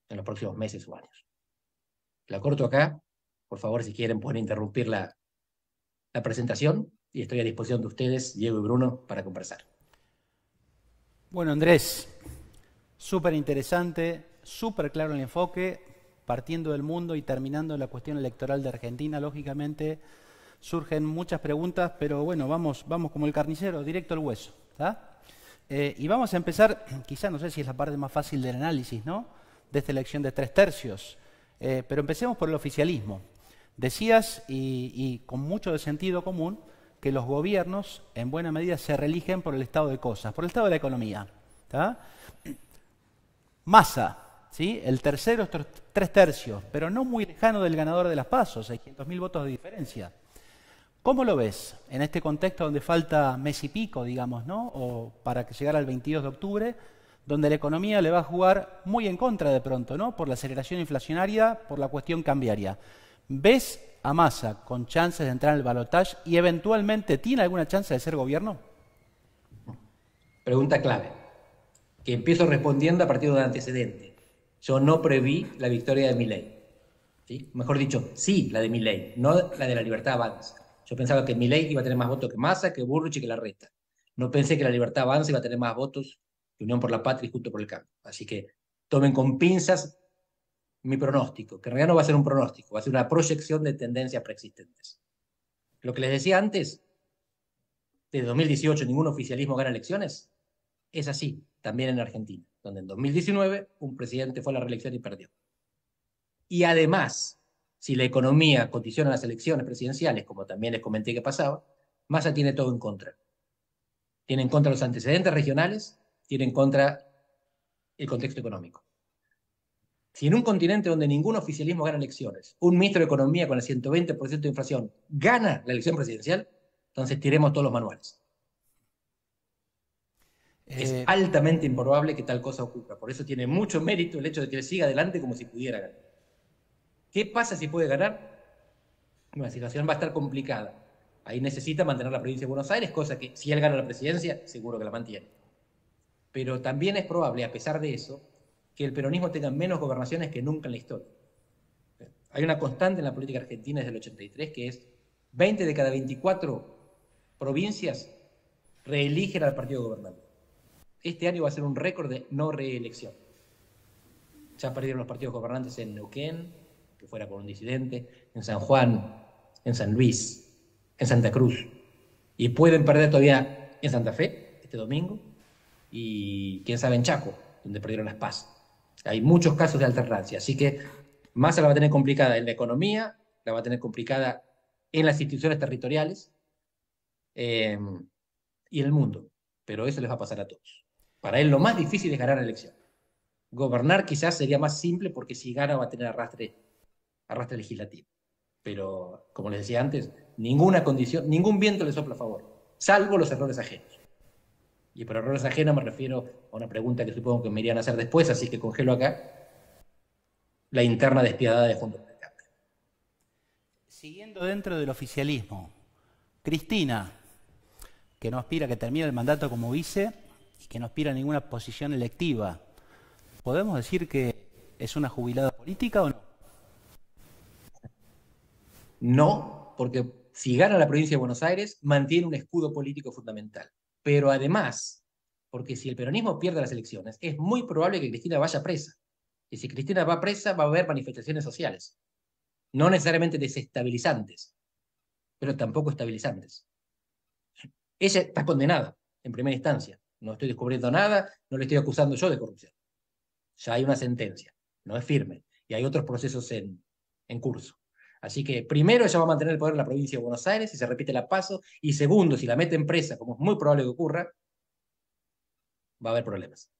en los próximos meses o años? La corto acá. Por favor, si quieren, pueden interrumpir la, la presentación y estoy a disposición de ustedes, Diego y Bruno, para conversar. Bueno, Andrés, súper interesante, súper claro el enfoque, partiendo del mundo y terminando la cuestión electoral de Argentina, lógicamente surgen muchas preguntas, pero bueno, vamos, vamos como el carnicero, directo al hueso. Eh, y vamos a empezar, quizá no sé si es la parte más fácil del análisis, ¿no? De esta elección de tres tercios, eh, pero empecemos por el oficialismo. Decías, y, con mucho sentido común, que los gobiernos en buena medida se religen por el estado de cosas, por el estado de la economía. el tercero es tres tercios, pero no muy lejano del ganador de las pasos, 600.000 votos de diferencia. ¿Cómo lo ves en este contexto donde falta mes y pico, digamos, ¿no? o para que llegara al 22 de octubre, donde la economía le va a jugar muy en contra de pronto, ¿no? por la aceleración inflacionaria, por la cuestión cambiaria? ¿Ves a Massa con chances de entrar al balotaje y eventualmente tiene alguna chance de ser gobierno? Pregunta clave, que empiezo respondiendo a partir de antecedentes. antecedente. Yo no preví la victoria de mi ley. Mejor dicho, sí, la de mi ley, no la de la libertad avanza. Yo pensaba que mi ley iba a tener más votos que Massa, que Burrich y que la resta. No pensé que la libertad avanza iba a tener más votos que Unión por la Patria y Justo por el Cambio. Así que tomen con pinzas mi pronóstico, que en realidad no va a ser un pronóstico, va a ser una proyección de tendencias preexistentes. Lo que les decía antes, desde 2018 ningún oficialismo gana elecciones, es así también en Argentina, donde en 2019 un presidente fue a la reelección y perdió. Y además, si la economía condiciona las elecciones presidenciales, como también les comenté que pasaba, Massa tiene todo en contra. Tiene en contra los antecedentes regionales, tiene en contra el contexto económico. Si en un continente donde ningún oficialismo gana elecciones, un ministro de Economía con el 120% de inflación gana la elección presidencial, entonces tiremos todos los manuales. Es eh, altamente improbable que tal cosa ocurra. Por eso tiene mucho mérito el hecho de que él siga adelante como si pudiera ganar. ¿Qué pasa si puede ganar? La situación va a estar complicada. Ahí necesita mantener la provincia de Buenos Aires, cosa que si él gana la presidencia, seguro que la mantiene. Pero también es probable, a pesar de eso, que el peronismo tenga menos gobernaciones que nunca en la historia. Hay una constante en la política argentina desde el 83 que es 20 de cada 24 provincias reeligen al partido gobernante este año va a ser un récord de no reelección. Ya perdieron los partidos gobernantes en Neuquén, que fuera por un disidente, en San Juan, en San Luis, en Santa Cruz. Y pueden perder todavía en Santa Fe, este domingo, y quién sabe en Chaco, donde perdieron las paz. Hay muchos casos de alternancia, así que Massa la va a tener complicada en la economía, la va a tener complicada en las instituciones territoriales eh, y en el mundo. Pero eso les va a pasar a todos. Para él lo más difícil es ganar la elección. Gobernar quizás sería más simple porque si gana va a tener arrastre, arrastre legislativo. Pero, como les decía antes, ninguna condición, ningún viento le sopla a favor, salvo los errores ajenos. Y por errores ajenos me refiero a una pregunta que supongo que me irían a hacer después, así que congelo acá. La interna despiadada de Juntos Cambio. Siguiendo dentro del oficialismo, Cristina, que no aspira a que termine el mandato como vice, y que no aspira a ninguna posición electiva, ¿podemos decir que es una jubilada política o no? No, porque si gana la provincia de Buenos Aires, mantiene un escudo político fundamental. Pero además, porque si el peronismo pierde las elecciones, es muy probable que Cristina vaya presa. Y si Cristina va presa, va a haber manifestaciones sociales. No necesariamente desestabilizantes, pero tampoco estabilizantes. Ella está condenada en primera instancia no estoy descubriendo nada, no le estoy acusando yo de corrupción. Ya hay una sentencia, no es firme, y hay otros procesos en, curso. Así que primero ella va a mantener el poder en la provincia de Buenos Aires y se repite la paso, y segundo, si la mete en presa, como es muy probable que ocurra, va a haber problemas.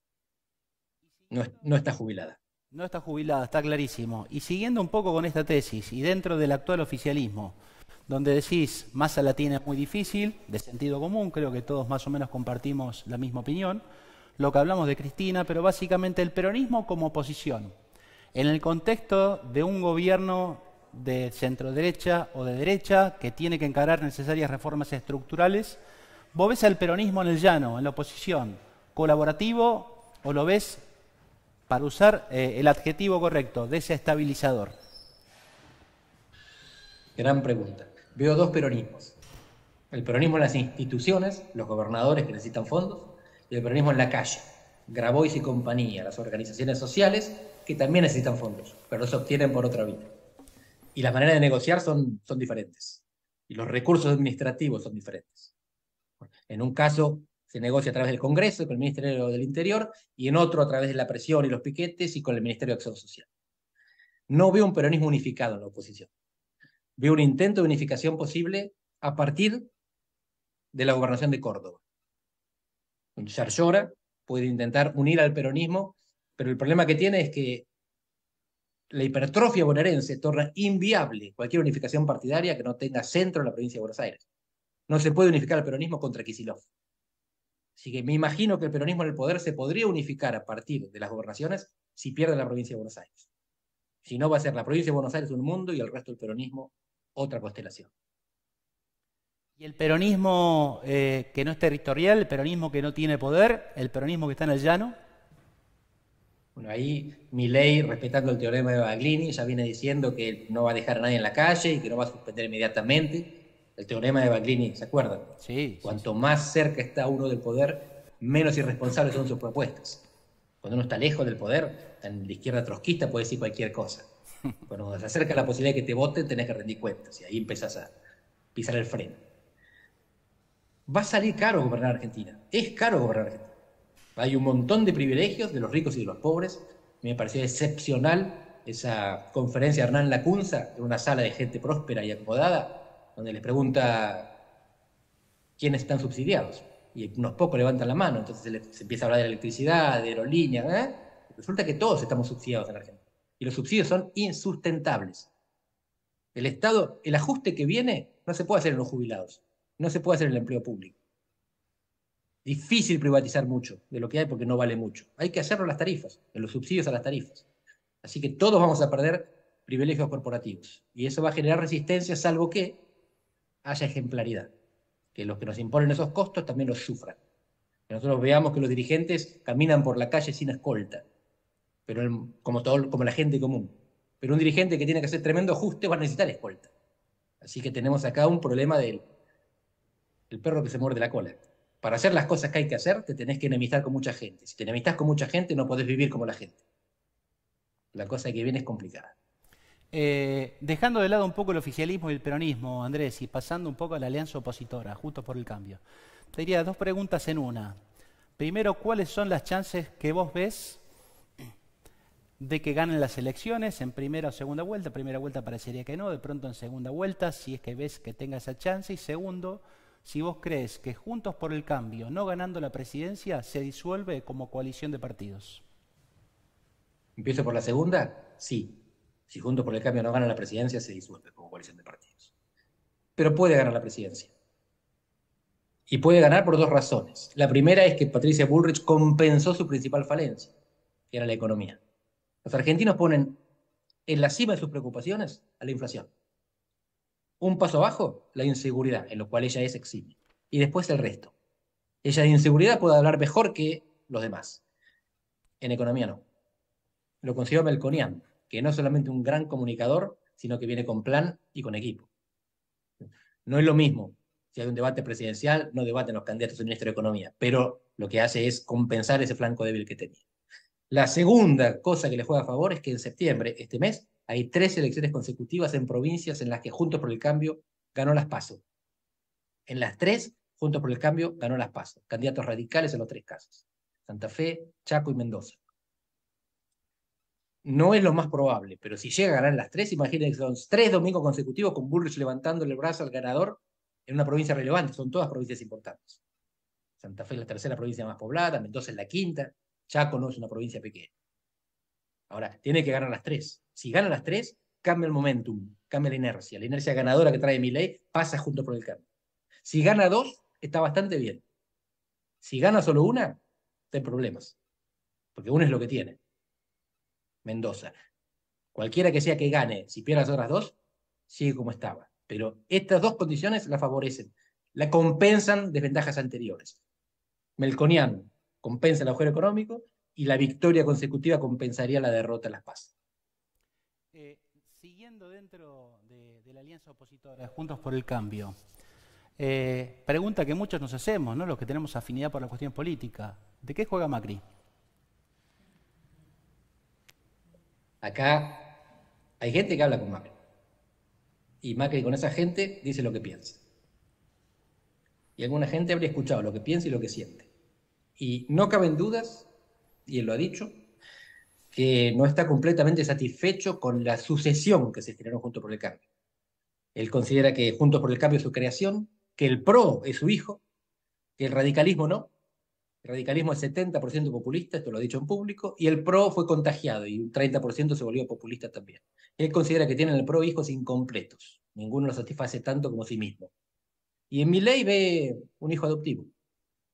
no, está jubilada. No está jubilada, está clarísimo. Y siguiendo un poco con esta tesis, y dentro del actual oficialismo, donde decís masa latina es muy difícil, de sentido común, creo que todos más o menos compartimos la misma opinión, lo que hablamos de Cristina, pero básicamente el peronismo como oposición. En el contexto de un gobierno de centro derecha o de derecha que tiene que encarar necesarias reformas estructurales, vos ves al peronismo en el llano, en la oposición, colaborativo o lo ves, para usar eh, el adjetivo correcto, desestabilizador. Gran pregunta veo dos peronismos. El peronismo en las instituciones, los gobernadores que necesitan fondos, y el peronismo en la calle, Grabois y compañía, las organizaciones sociales que también necesitan fondos, pero se obtienen por otra vía. Y las maneras de negociar son, diferentes. Y los recursos administrativos son diferentes. En un caso se negocia a través del Congreso, con el Ministerio del Interior, y en otro a través de la presión y los piquetes y con el Ministerio de Acción Social. No veo un peronismo unificado en la oposición. Ve un intento de unificación posible a partir de la gobernación de Córdoba. Charlora puede intentar unir al peronismo, pero el problema que tiene es que la hipertrofia bonaerense torna inviable cualquier unificación partidaria que no tenga centro en la provincia de Buenos Aires. No se puede unificar el peronismo contra Kisilov. Así que me imagino que el peronismo en el poder se podría unificar a partir de las gobernaciones si pierde la provincia de Buenos Aires. Si no, va a ser la provincia de Buenos Aires un mundo y el resto del peronismo otra constelación. ¿Y el peronismo eh, que no es territorial, el peronismo que no tiene poder, el peronismo que está en el llano? Bueno, ahí ley, respetando el teorema de Baglini, ya viene diciendo que no va a dejar a nadie en la calle y que no va a suspender inmediatamente. El teorema de Baglini, ¿se acuerdan? Sí. Cuanto más cerca está uno del poder, menos irresponsables son sus propuestas. Cuando uno está lejos del poder, en la izquierda trotskista puede decir cualquier cosa. Cuando se acerca la posibilidad de que te voten, tenés que rendir cuentas y ahí empezás a pisar el freno. Va a salir caro gobernar Argentina. Es caro gobernar Argentina. Hay un montón de privilegios de los ricos y de los pobres. Me pareció excepcional esa conferencia de Hernán Lacunza en una sala de gente próspera y acomodada, donde les pregunta quiénes están subsidiados y unos pocos levantan la mano, entonces se, empieza a hablar de electricidad, de aerolíneas, ¿eh? resulta que todos estamos subsidiados en Argentina, y los subsidios son insustentables. El Estado, el ajuste que viene, no se puede hacer en los jubilados, no se puede hacer en el empleo público. Difícil privatizar mucho de lo que hay porque no vale mucho. Hay que hacerlo en las tarifas, en los subsidios a las tarifas. Así que todos vamos a perder privilegios corporativos. Y eso va a generar resistencia, salvo que haya ejemplaridad que los que nos imponen esos costos también los sufran. Que nosotros veamos que los dirigentes caminan por la calle sin escolta, pero como, la gente común. Pero un dirigente que tiene que hacer tremendo ajuste va a necesitar escolta. Así que tenemos acá un problema del el perro que se muerde la cola. Para hacer las cosas que hay que hacer, te tenés que enemistar con mucha gente. Si te enemistás con mucha gente, no podés vivir como la gente. La cosa que viene es complicada. Eh, dejando de lado un poco el oficialismo y el peronismo, Andrés, y pasando un poco a la alianza opositora, juntos por el cambio, te diría dos preguntas en una. Primero, ¿cuáles son las chances que vos ves de que ganen las elecciones en primera o segunda vuelta? Primera vuelta parecería que no, de pronto en segunda vuelta, si es que ves que tenga esa chance. Y segundo, si vos crees que Juntos por el Cambio, no ganando la presidencia, se disuelve como coalición de partidos. ¿Empiezo por la segunda? Sí. Si Juntos por el Cambio no gana la presidencia, se disuelve como coalición de partidos. Pero puede ganar la presidencia. Y puede ganar por dos razones. La primera es que Patricia Bullrich compensó su principal falencia, que era la economía. Los argentinos ponen en la cima de sus preocupaciones a la inflación. Un paso abajo, la inseguridad, en lo cual ella es eximida. Y después el resto. Ella de inseguridad puede hablar mejor que los demás. En economía no. Lo consiguió Melconián que no es solamente un gran comunicador, sino que viene con plan y con equipo. No es lo mismo si hay un debate presidencial, no debaten los candidatos al ministro de Economía, pero lo que hace es compensar ese flanco débil que tenía. La segunda cosa que le juega a favor es que en septiembre, este mes, hay tres elecciones consecutivas en provincias en las que Juntos por el Cambio ganó las pasos. En las tres, Juntos por el Cambio ganó las pasos. Candidatos radicales en los tres casos. Santa Fe, Chaco y Mendoza. No es lo más probable, pero si llega a ganar las tres, imagínense, son tres domingos consecutivos con Bullrich levantándole el brazo al ganador en una provincia relevante, son todas provincias importantes. Santa Fe es la tercera provincia más poblada, Mendoza es la quinta, Chaco no es una provincia pequeña. Ahora, tiene que ganar las tres. Si gana las tres, cambia el momentum, cambia la inercia. La inercia ganadora que trae Miley pasa junto por el cambio. Si gana dos, está bastante bien. Si gana solo una, está problemas. Porque una es lo que tiene. Mendoza. Cualquiera que sea que gane, si pierde las otras dos, sigue como estaba. Pero estas dos condiciones la favorecen, la compensan desventajas anteriores. Melconian compensa el agujero económico y la victoria consecutiva compensaría la derrota de Las Paz. Eh, siguiendo dentro de, la alianza opositora, Juntos por el Cambio, eh, pregunta que muchos nos hacemos, ¿no? los que tenemos afinidad por la cuestión política, ¿de qué juega Macri? Acá hay gente que habla con Macri. Y Macri con esa gente dice lo que piensa. Y alguna gente habría escuchado lo que piensa y lo que siente. Y no caben dudas, y él lo ha dicho, que no está completamente satisfecho con la sucesión que se generó junto por el Cambio. Él considera que junto por el Cambio es su creación, que el PRO es su hijo, que el radicalismo no, el radicalismo es 70% populista, esto lo ha dicho en público, y el PRO fue contagiado y un 30% se volvió populista también. Él considera que tienen el PRO hijos incompletos, ninguno lo satisface tanto como sí mismo. Y en mi ley ve un hijo adoptivo,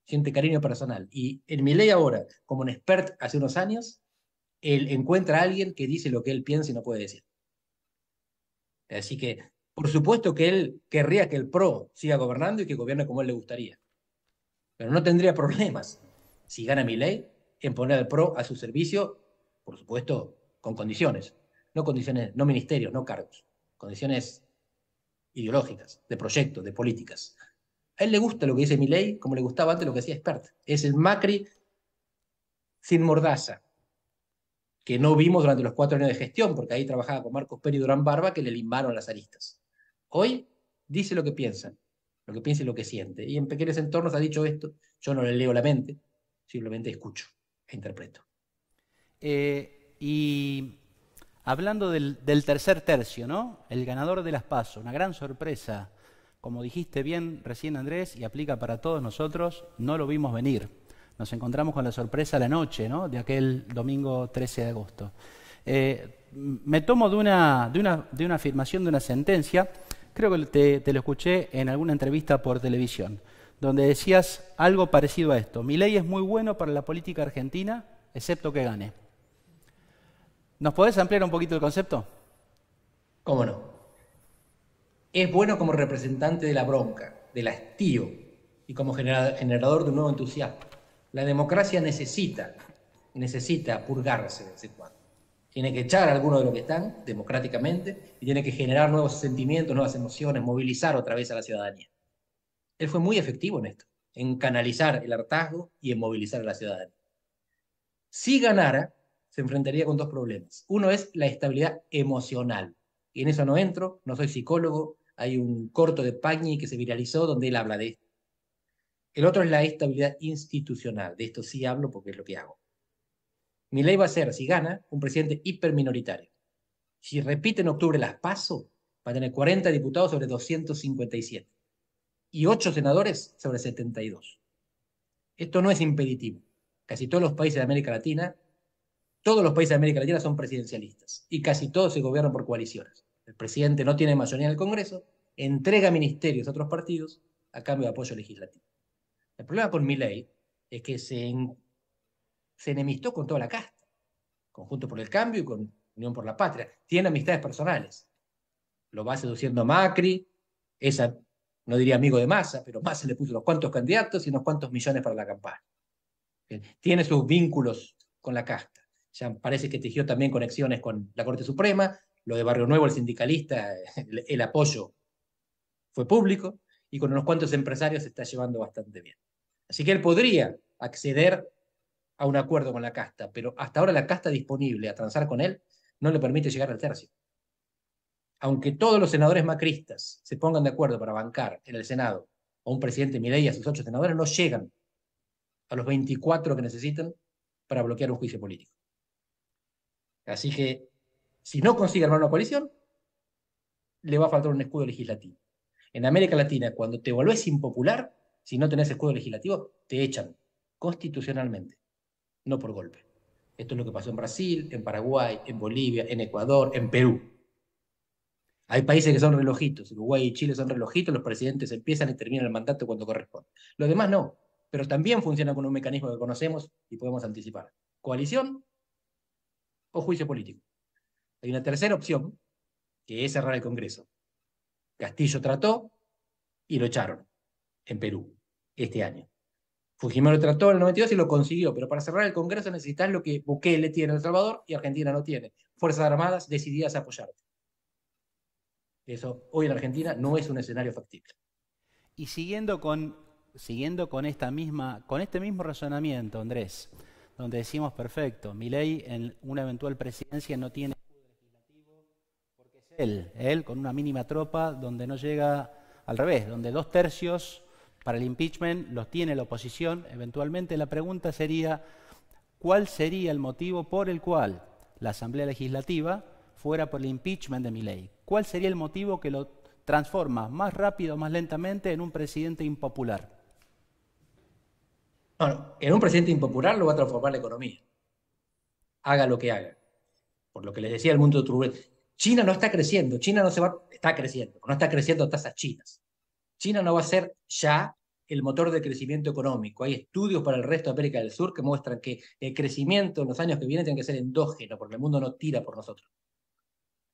siente cariño personal. Y en mi ley ahora, como un expert hace unos años, él encuentra a alguien que dice lo que él piensa y no puede decir. Así que, por supuesto que él querría que el PRO siga gobernando y que gobierne como él le gustaría. Pero no tendría problemas, si gana mi ley, en poner al PRO a su servicio, por supuesto, con condiciones. No condiciones, no ministerios, no cargos. Condiciones ideológicas, de proyectos, de políticas. A él le gusta lo que dice ley, como le gustaba antes lo que hacía Spert. Es el Macri sin mordaza, que no vimos durante los cuatro años de gestión, porque ahí trabajaba con Marcos Pérez y Durán Barba, que le limbaron las aristas. Hoy dice lo que piensa, lo que piensa y lo que siente. Y en pequeños entornos ha dicho esto, yo no le leo la mente, simplemente escucho e interpreto. Eh, y hablando del, tercer tercio, ¿no? El ganador de las pasos una gran sorpresa. Como dijiste bien recién Andrés, y aplica para todos nosotros, no lo vimos venir. Nos encontramos con la sorpresa la noche, ¿no? De aquel domingo 13 de agosto. Eh, me tomo de una, de, una, de una afirmación, de una sentencia, creo que te, lo escuché en alguna entrevista por televisión, donde decías algo parecido a esto. Mi ley es muy bueno para la política argentina, excepto que gane. ¿Nos podés ampliar un poquito el concepto? ¿Cómo no? Es bueno como representante de la bronca, del hastío y como generador de un nuevo entusiasmo. La democracia necesita, necesita purgarse de vez tiene que echar a alguno de los que están democráticamente y tiene que generar nuevos sentimientos, nuevas emociones, movilizar otra vez a la ciudadanía. Él fue muy efectivo en esto, en canalizar el hartazgo y en movilizar a la ciudadanía. Si ganara, se enfrentaría con dos problemas. Uno es la estabilidad emocional. Y en eso no entro, no soy psicólogo. Hay un corto de Pagni que se viralizó donde él habla de esto. El otro es la estabilidad institucional. De esto sí hablo porque es lo que hago ley va a ser, si gana, un presidente hiperminoritario. Si repite en octubre las PASO, va a tener 40 diputados sobre 257 y 8 senadores sobre 72. Esto no es impeditivo. Casi todos los países de América Latina, todos los países de América Latina son presidencialistas y casi todos se gobiernan por coaliciones. El presidente no tiene mayoría en el Congreso, entrega ministerios a otros partidos a cambio de apoyo legislativo. El problema con ley es que se se enemistó con toda la casta, conjunto por el cambio y con Unión por la Patria. Tiene amistades personales. Lo va seduciendo Macri, esa, no diría amigo de Massa, pero Massa le puso unos cuantos candidatos y unos cuantos millones para la campaña. Eh, tiene sus vínculos con la casta. Ya parece que tejió también conexiones con la Corte Suprema, lo de Barrio Nuevo, el sindicalista, el, el apoyo fue público y con unos cuantos empresarios se está llevando bastante bien. Así que él podría acceder a un acuerdo con la casta, pero hasta ahora la casta disponible a transar con él no le permite llegar al tercio. Aunque todos los senadores macristas se pongan de acuerdo para bancar en el Senado a un presidente Milei y a sus ocho senadores, no llegan a los 24 que necesitan para bloquear un juicio político. Así que si no consigue armar una coalición, le va a faltar un escudo legislativo. En América Latina, cuando te volvés impopular, si no tenés escudo legislativo, te echan constitucionalmente no por golpe. Esto es lo que pasó en Brasil, en Paraguay, en Bolivia, en Ecuador, en Perú. Hay países que son relojitos, Uruguay y Chile son relojitos, los presidentes empiezan y terminan el mandato cuando corresponde. Los demás no, pero también funciona con un mecanismo que conocemos y podemos anticipar. Coalición o juicio político. Hay una tercera opción, que es cerrar el Congreso. Castillo trató y lo echaron en Perú este año. Fujimori trató en el 92 y lo consiguió, pero para cerrar el Congreso necesitas lo que Bukele tiene en El Salvador y Argentina no tiene, Fuerzas Armadas decididas a apoyarte. Eso hoy en Argentina no es un escenario factible. Y siguiendo con, siguiendo con, esta misma, con este mismo razonamiento, Andrés, donde decimos, perfecto, mi ley en una eventual presidencia no tiene legislativo porque es él, él con una mínima tropa donde no llega al revés, donde dos tercios para el impeachment los tiene la oposición. Eventualmente la pregunta sería, ¿cuál sería el motivo por el cual la Asamblea Legislativa fuera por el impeachment de mi ley? ¿Cuál sería el motivo que lo transforma más rápido, más lentamente en un presidente impopular? Bueno, en un presidente impopular lo va a transformar la economía. Haga lo que haga. Por lo que les decía el mundo Trubel, China no está creciendo, China no se va, está creciendo, no está creciendo tasas chinas China no va a ser ya el motor de crecimiento económico. Hay estudios para el resto de América del Sur que muestran que el crecimiento en los años que vienen tiene que ser endógeno, porque el mundo no tira por nosotros.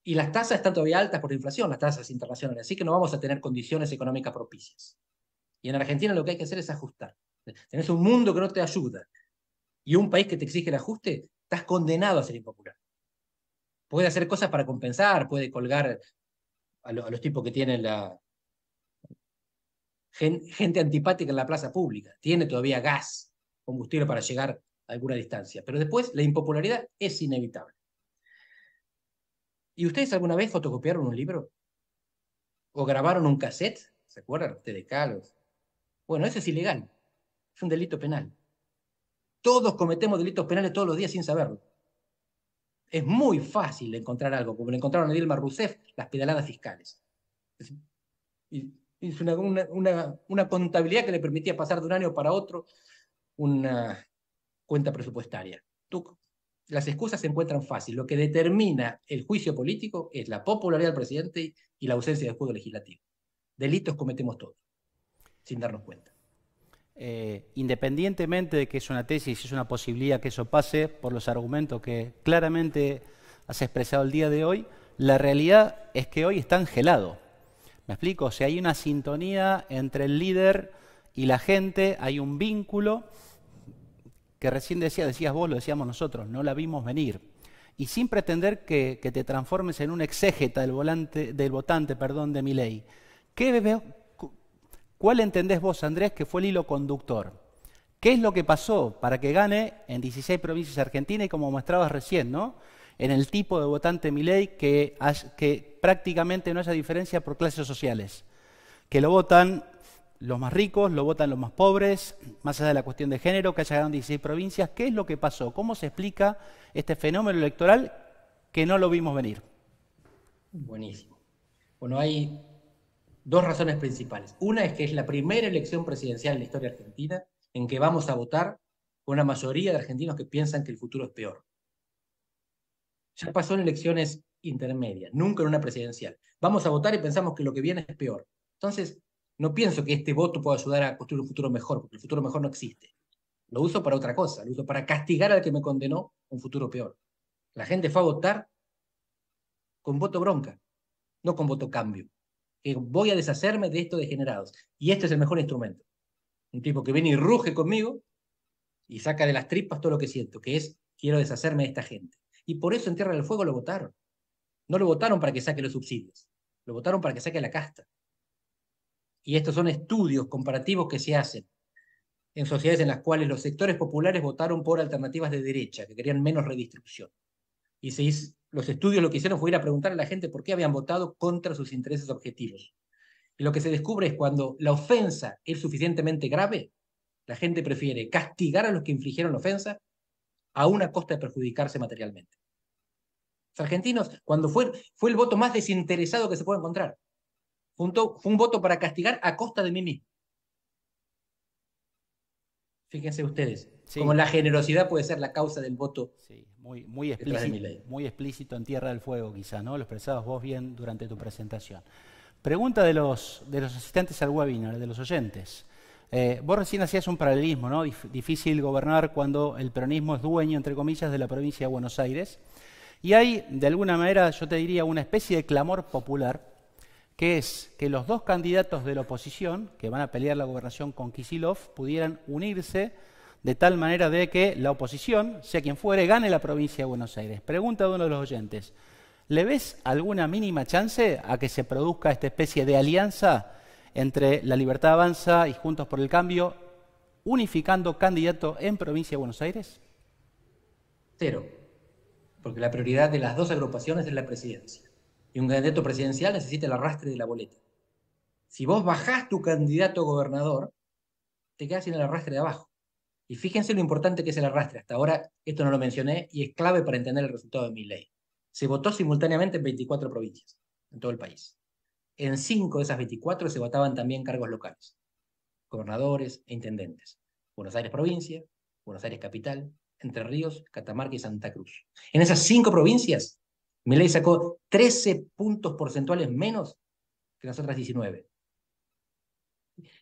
Y las tasas están todavía altas por la inflación, las tasas internacionales, así que no vamos a tener condiciones económicas propicias. Y en Argentina lo que hay que hacer es ajustar. Tenés un mundo que no te ayuda y un país que te exige el ajuste, estás condenado a ser impopular. Puede hacer cosas para compensar, puede colgar a los tipos que tienen la, gente antipática en la plaza pública, tiene todavía gas, combustible para llegar a alguna distancia, pero después la impopularidad es inevitable. ¿Y ustedes alguna vez fotocopiaron un libro? ¿O grabaron un cassette? ¿Se acuerdan? telecalos? Bueno, eso es ilegal. Es un delito penal. Todos cometemos delitos penales todos los días sin saberlo. Es muy fácil encontrar algo, como lo encontraron a Dilma Rousseff las pedaladas fiscales. Y una, contabilidad que le permitía pasar de un año para otro una cuenta presupuestaria. Tú, las excusas se encuentran fácil. Lo que determina el juicio político es la popularidad del presidente y, la ausencia de juego legislativo. Delitos cometemos todos, sin darnos cuenta. Eh, independientemente de que es una tesis, es una posibilidad que eso pase por los argumentos que claramente has expresado el día de hoy, la realidad es que hoy está angelado ¿Me explico? Si hay una sintonía entre el líder y la gente, hay un vínculo que recién decía, decías vos, lo decíamos nosotros, no la vimos venir. Y sin pretender que, te transformes en un exégeta del, del votante perdón, de mi ley. ¿Qué, ¿Cuál entendés vos, Andrés, que fue el hilo conductor? ¿Qué es lo que pasó para que gane en 16 provincias argentinas y como mostrabas recién, ¿no? en el tipo de votante Milei que, que prácticamente no haya diferencia por clases sociales. Que lo votan los más ricos, lo votan los más pobres, más allá de la cuestión de género, que haya ganado 16 provincias. ¿Qué es lo que pasó? ¿Cómo se explica este fenómeno electoral que no lo vimos venir? Buenísimo. Bueno, hay dos razones principales. Una es que es la primera elección presidencial en la historia argentina en que vamos a votar con una mayoría de argentinos que piensan que el futuro es peor. Ya pasó en elecciones intermedias, nunca en una presidencial. Vamos a votar y pensamos que lo que viene es peor. Entonces, no pienso que este voto pueda ayudar a construir un futuro mejor, porque el futuro mejor no existe. Lo uso para otra cosa, lo uso para castigar al que me condenó un futuro peor. La gente fue a votar con voto bronca, no con voto cambio. Que voy a deshacerme de estos degenerados. Y este es el mejor instrumento. Un tipo que viene y ruge conmigo y saca de las tripas todo lo que siento, que es quiero deshacerme de esta gente. Y por eso en Tierra del Fuego lo votaron. No lo votaron para que saque los subsidios, lo votaron para que saque la casta. Y estos son estudios comparativos que se hacen en sociedades en las cuales los sectores populares votaron por alternativas de derecha, que querían menos redistribución. Y se los estudios lo que hicieron fue ir a preguntar a la gente por qué habían votado contra sus intereses objetivos. Y lo que se descubre es cuando la ofensa es suficientemente grave, la gente prefiere castigar a los que infligieron la ofensa aún a costa de perjudicarse materialmente. Los argentinos, cuando fue, fue el voto más desinteresado que se puede encontrar, fue un, voto para castigar a costa de mí mismo. Fíjense ustedes, como la generosidad puede ser la causa del voto. Sí, muy, explícito, muy explícito en Tierra del Fuego, quizá, ¿no? Lo expresabas vos bien durante tu presentación. Pregunta de los, de los asistentes al webinar, de los oyentes. Eh, vos recién hacías un paralelismo, ¿no? difícil gobernar cuando el peronismo es dueño, entre comillas, de la provincia de Buenos Aires. Y hay, de alguna manera, yo te diría, una especie de clamor popular, que es que los dos candidatos de la oposición, que van a pelear la gobernación con Kisilov, pudieran unirse de tal manera de que la oposición, sea quien fuere, gane la provincia de Buenos Aires. Pregunta de uno de los oyentes, ¿le ves alguna mínima chance a que se produzca esta especie de alianza entre La Libertad Avanza y Juntos por el Cambio, unificando candidato en provincia de Buenos Aires? Cero, porque la prioridad de las dos agrupaciones es la presidencia. Y un candidato presidencial necesita el arrastre de la boleta. Si vos bajás tu candidato gobernador, te quedas sin el arrastre de abajo. Y fíjense lo importante que es el arrastre. Hasta ahora esto no lo mencioné y es clave para entender el resultado de mi ley. Se votó simultáneamente en 24 provincias, en todo el país en cinco de esas 24 se votaban también cargos locales, gobernadores e intendentes. Buenos Aires provincia, Buenos Aires capital, Entre Ríos, Catamarca y Santa Cruz. En esas cinco provincias, Milei sacó 13 puntos porcentuales menos que las otras 19.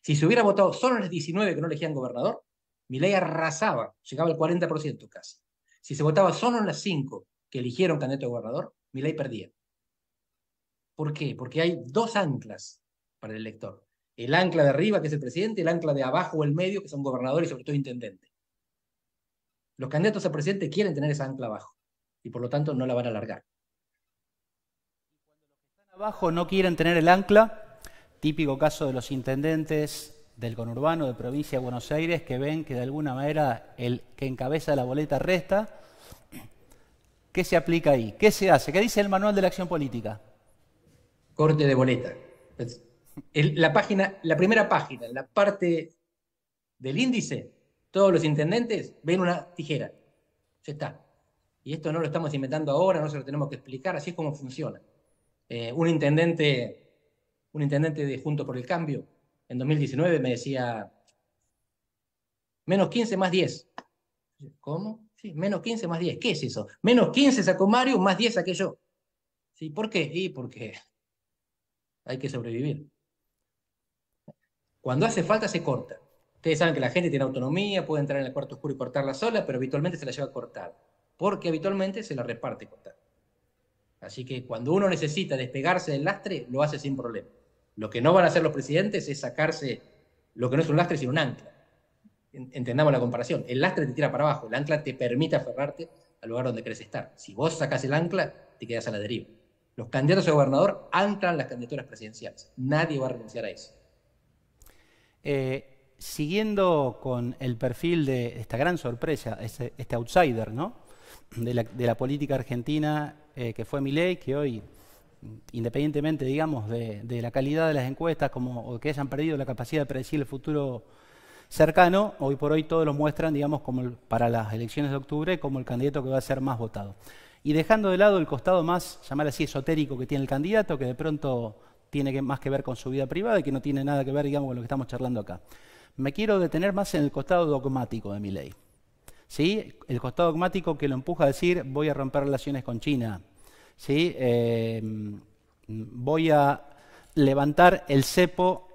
Si se hubiera votado solo en las 19 que no elegían gobernador, Milei arrasaba, llegaba al 40% casi. Si se votaba solo en las 5 que eligieron candidato a gobernador, Milei perdía. ¿Por qué? Porque hay dos anclas para el elector. El ancla de arriba, que es el presidente, el ancla de abajo o el medio, que son gobernadores y sobre todo intendente. Los candidatos a presidente quieren tener esa ancla abajo y por lo tanto no la van a alargar. Abajo no quieren tener el ancla, típico caso de los intendentes del conurbano de provincia de Buenos Aires que ven que de alguna manera el que encabeza la boleta resta. ¿Qué se aplica ahí? ¿Qué se hace? ¿Qué dice el manual de la acción política? corte de boleta. la, página, la primera página, la parte del índice, todos los intendentes ven una tijera. Ya está. Y esto no lo estamos inventando ahora, no se lo tenemos que explicar, así es como funciona. Eh, un, intendente, un intendente de Junto por el Cambio en 2019 me decía, menos 15 más 10. ¿Cómo? Sí, menos 15 más 10. ¿Qué es eso? Menos 15 sacó Mario, más 10 saqué yo. ¿Sí? ¿Por qué? Y porque hay que sobrevivir. Cuando hace falta se corta. Ustedes saben que la gente tiene autonomía, puede entrar en el cuarto oscuro y cortarla sola, pero habitualmente se la lleva a cortar, porque habitualmente se la reparte cortar. Así que cuando uno necesita despegarse del lastre, lo hace sin problema. Lo que no van a hacer los presidentes es sacarse lo que no es un lastre, sino un ancla. Entendamos la comparación. El lastre te tira para abajo, el ancla te permite aferrarte al lugar donde querés estar. Si vos sacás el ancla, te quedás a la deriva. Los candidatos a gobernador anclan las candidaturas presidenciales. Nadie va a renunciar a eso. Eh, siguiendo con el perfil de esta gran sorpresa, este, este outsider, De la, política argentina eh, que fue ley, que hoy, independientemente, digamos, de, la calidad de las encuestas, como o que hayan perdido la capacidad de predecir el futuro cercano, hoy por hoy todos lo muestran, digamos, como para las elecciones de octubre, como el candidato que va a ser más votado y dejando de lado el costado más, llamar así, esotérico que tiene el candidato, que de pronto tiene más que ver con su vida privada y que no tiene nada que ver, digamos, con lo que estamos charlando acá. Me quiero detener más en el costado dogmático de mi ley. ¿Sí? El costado dogmático que lo empuja a decir, voy a romper relaciones con China, ¿sí? Eh, voy a levantar el cepo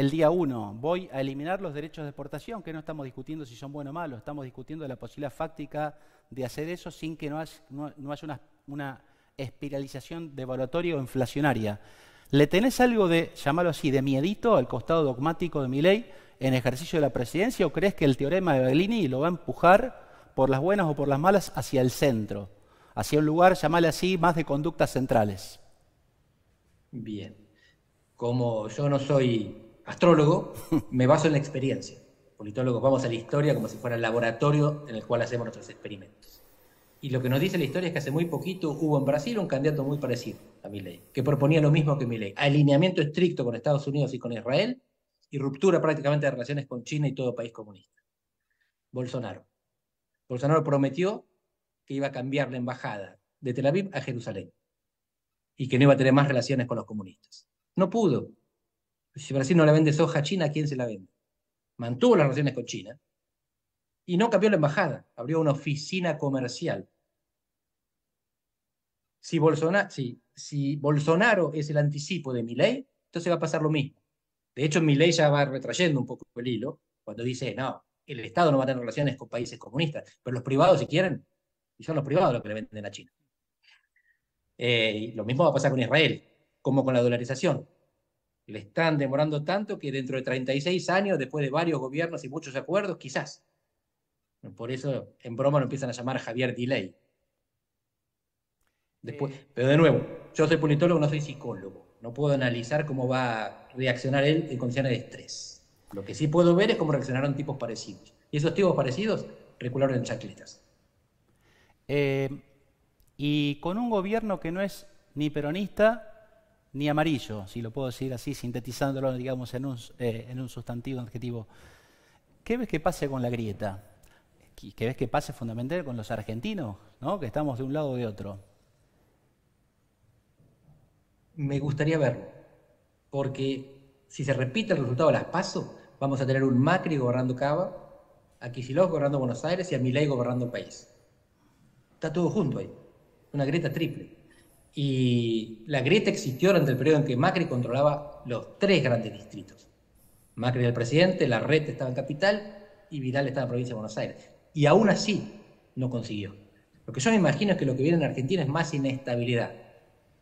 el día 1, voy a eliminar los derechos de exportación, que no estamos discutiendo si son buenos o malos, estamos discutiendo la posibilidad fáctica de hacer eso sin que no, haya una, espiralización devaluatoria o inflacionaria. ¿Le tenés algo de, llamarlo así, de miedito al costado dogmático de mi ley en ejercicio de la presidencia o crees que el teorema de Bellini lo va a empujar por las buenas o por las malas hacia el centro, hacia un lugar, llamarle así, más de conductas centrales? Bien. Como yo no soy astrólogo, me baso en la experiencia. Politólogos vamos a la historia como si fuera el laboratorio en el cual hacemos nuestros experimentos. Y lo que nos dice la historia es que hace muy poquito hubo en Brasil un candidato muy parecido a mi ley, que proponía lo mismo que ley, alineamiento estricto con Estados Unidos y con Israel y ruptura prácticamente de relaciones con China y todo país comunista. Bolsonaro. Bolsonaro prometió que iba a cambiar la embajada de Tel Aviv a Jerusalén y que no iba a tener más relaciones con los comunistas. No pudo, si Brasil no le vende soja a China, quién se la vende? Mantuvo las relaciones con China y no cambió la embajada, abrió una oficina comercial. Si Bolsonaro, es el anticipo de Milei, entonces va a pasar lo mismo. De hecho, Milei ya va retrayendo un poco el hilo cuando dice, no, el Estado no va a tener relaciones con países comunistas, pero los privados si quieren, y son los privados los que le venden a China. Eh, lo mismo va a pasar con Israel, como con la dolarización le están demorando tanto que dentro de 36 años, después de varios gobiernos y muchos acuerdos, quizás. Por eso en broma lo empiezan a llamar Javier Delay. Eh. pero de nuevo, yo soy politólogo, no soy psicólogo. No puedo analizar cómo va a reaccionar él en condiciones de estrés. Lo que sí puedo ver es cómo reaccionaron tipos parecidos. Y esos tipos parecidos recularon en chacletas. Eh, y con un gobierno que no es ni peronista ni amarillo, si lo puedo decir así, sintetizándolo, digamos, en un, eh, en un sustantivo, adjetivo. ¿Qué ves que pase con la grieta? ¿Qué ves que pase fundamental con los argentinos, ¿no? que estamos de un lado o de otro? Me gustaría verlo, porque si se repite el resultado de las PASO, vamos a tener un Macri gobernando Cava, a Kicillof gobernando Buenos Aires y a Milei gobernando el país. Está todo junto ahí, una grieta triple. Y la grieta existió durante el periodo en que Macri controlaba los tres grandes distritos. Macri era el presidente, la red estaba en capital y Vidal estaba en la provincia de Buenos Aires. Y aún así no consiguió. Lo que yo me imagino es que lo que viene en Argentina es más inestabilidad.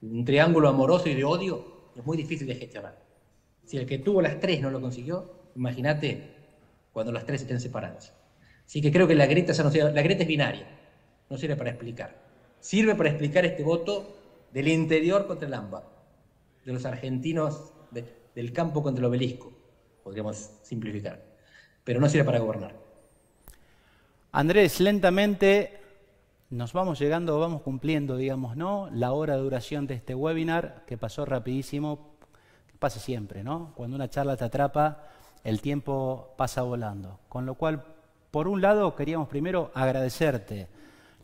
Un triángulo amoroso y de odio es muy difícil de gestionar. Si el que tuvo las tres no lo consiguió, imagínate cuando las tres estén separadas. Así que creo que la grieta, la grieta es binaria, no sirve para explicar. Sirve para explicar este voto del interior contra el AMBA, de los argentinos del campo contra el obelisco, podríamos simplificar, pero no sirve para gobernar. Andrés, lentamente nos vamos llegando, vamos cumpliendo, digamos, ¿no? La hora de duración de este webinar, que pasó rapidísimo, pasa siempre, ¿no? Cuando una charla te atrapa, el tiempo pasa volando. Con lo cual, por un lado, queríamos primero agradecerte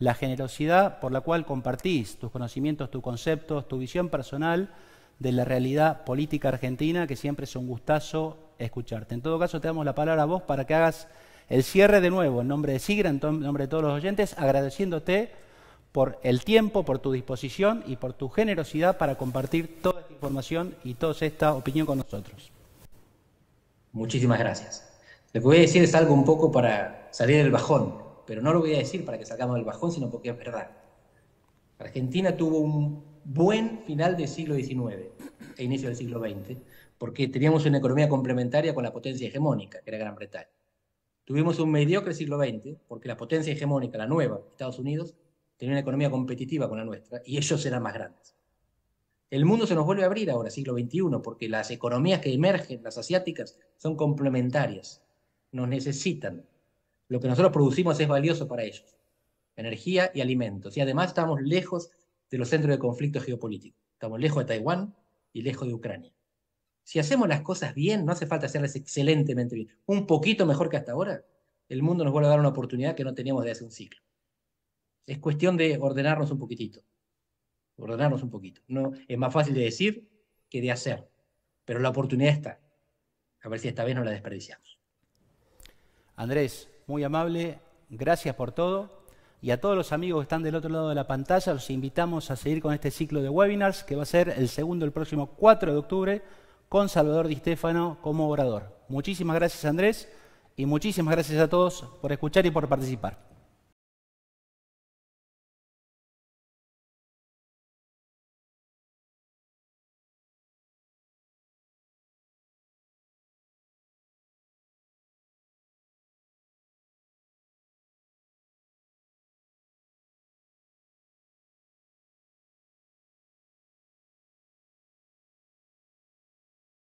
la generosidad por la cual compartís tus conocimientos, tus conceptos, tu visión personal de la realidad política argentina, que siempre es un gustazo escucharte. En todo caso, te damos la palabra a vos para que hagas el cierre de nuevo en nombre de Sigra, en nombre de todos los oyentes, agradeciéndote por el tiempo, por tu disposición y por tu generosidad para compartir toda esta información y toda esta opinión con nosotros. Muchísimas gracias. Lo que voy a decir es algo un poco para salir del bajón pero no lo voy a decir para que salgamos del bajón, sino porque es verdad. Argentina tuvo un buen final del siglo XIX e inicio del siglo XX, porque teníamos una economía complementaria con la potencia hegemónica, que era Gran Bretaña. Tuvimos un mediocre siglo XX, porque la potencia hegemónica, la nueva, Estados Unidos, tenía una economía competitiva con la nuestra, y ellos eran más grandes. El mundo se nos vuelve a abrir ahora, siglo XXI, porque las economías que emergen, las asiáticas, son complementarias, nos necesitan. Lo que nosotros producimos es valioso para ellos, energía y alimentos. Y además estamos lejos de los centros de conflicto geopolítico. Estamos lejos de Taiwán y lejos de Ucrania. Si hacemos las cosas bien, no hace falta hacerlas excelentemente bien, un poquito mejor que hasta ahora, el mundo nos vuelve a dar una oportunidad que no teníamos desde hace un siglo. Es cuestión de ordenarnos un poquitito. Ordenarnos un poquito. No, es más fácil de decir que de hacer. Pero la oportunidad está. A ver si esta vez no la desperdiciamos. Andrés, muy amable, gracias por todo. Y a todos los amigos que están del otro lado de la pantalla, los invitamos a seguir con este ciclo de webinars que va a ser el segundo el próximo 4 de octubre con Salvador Di Stefano como orador. Muchísimas gracias Andrés y muchísimas gracias a todos por escuchar y por participar.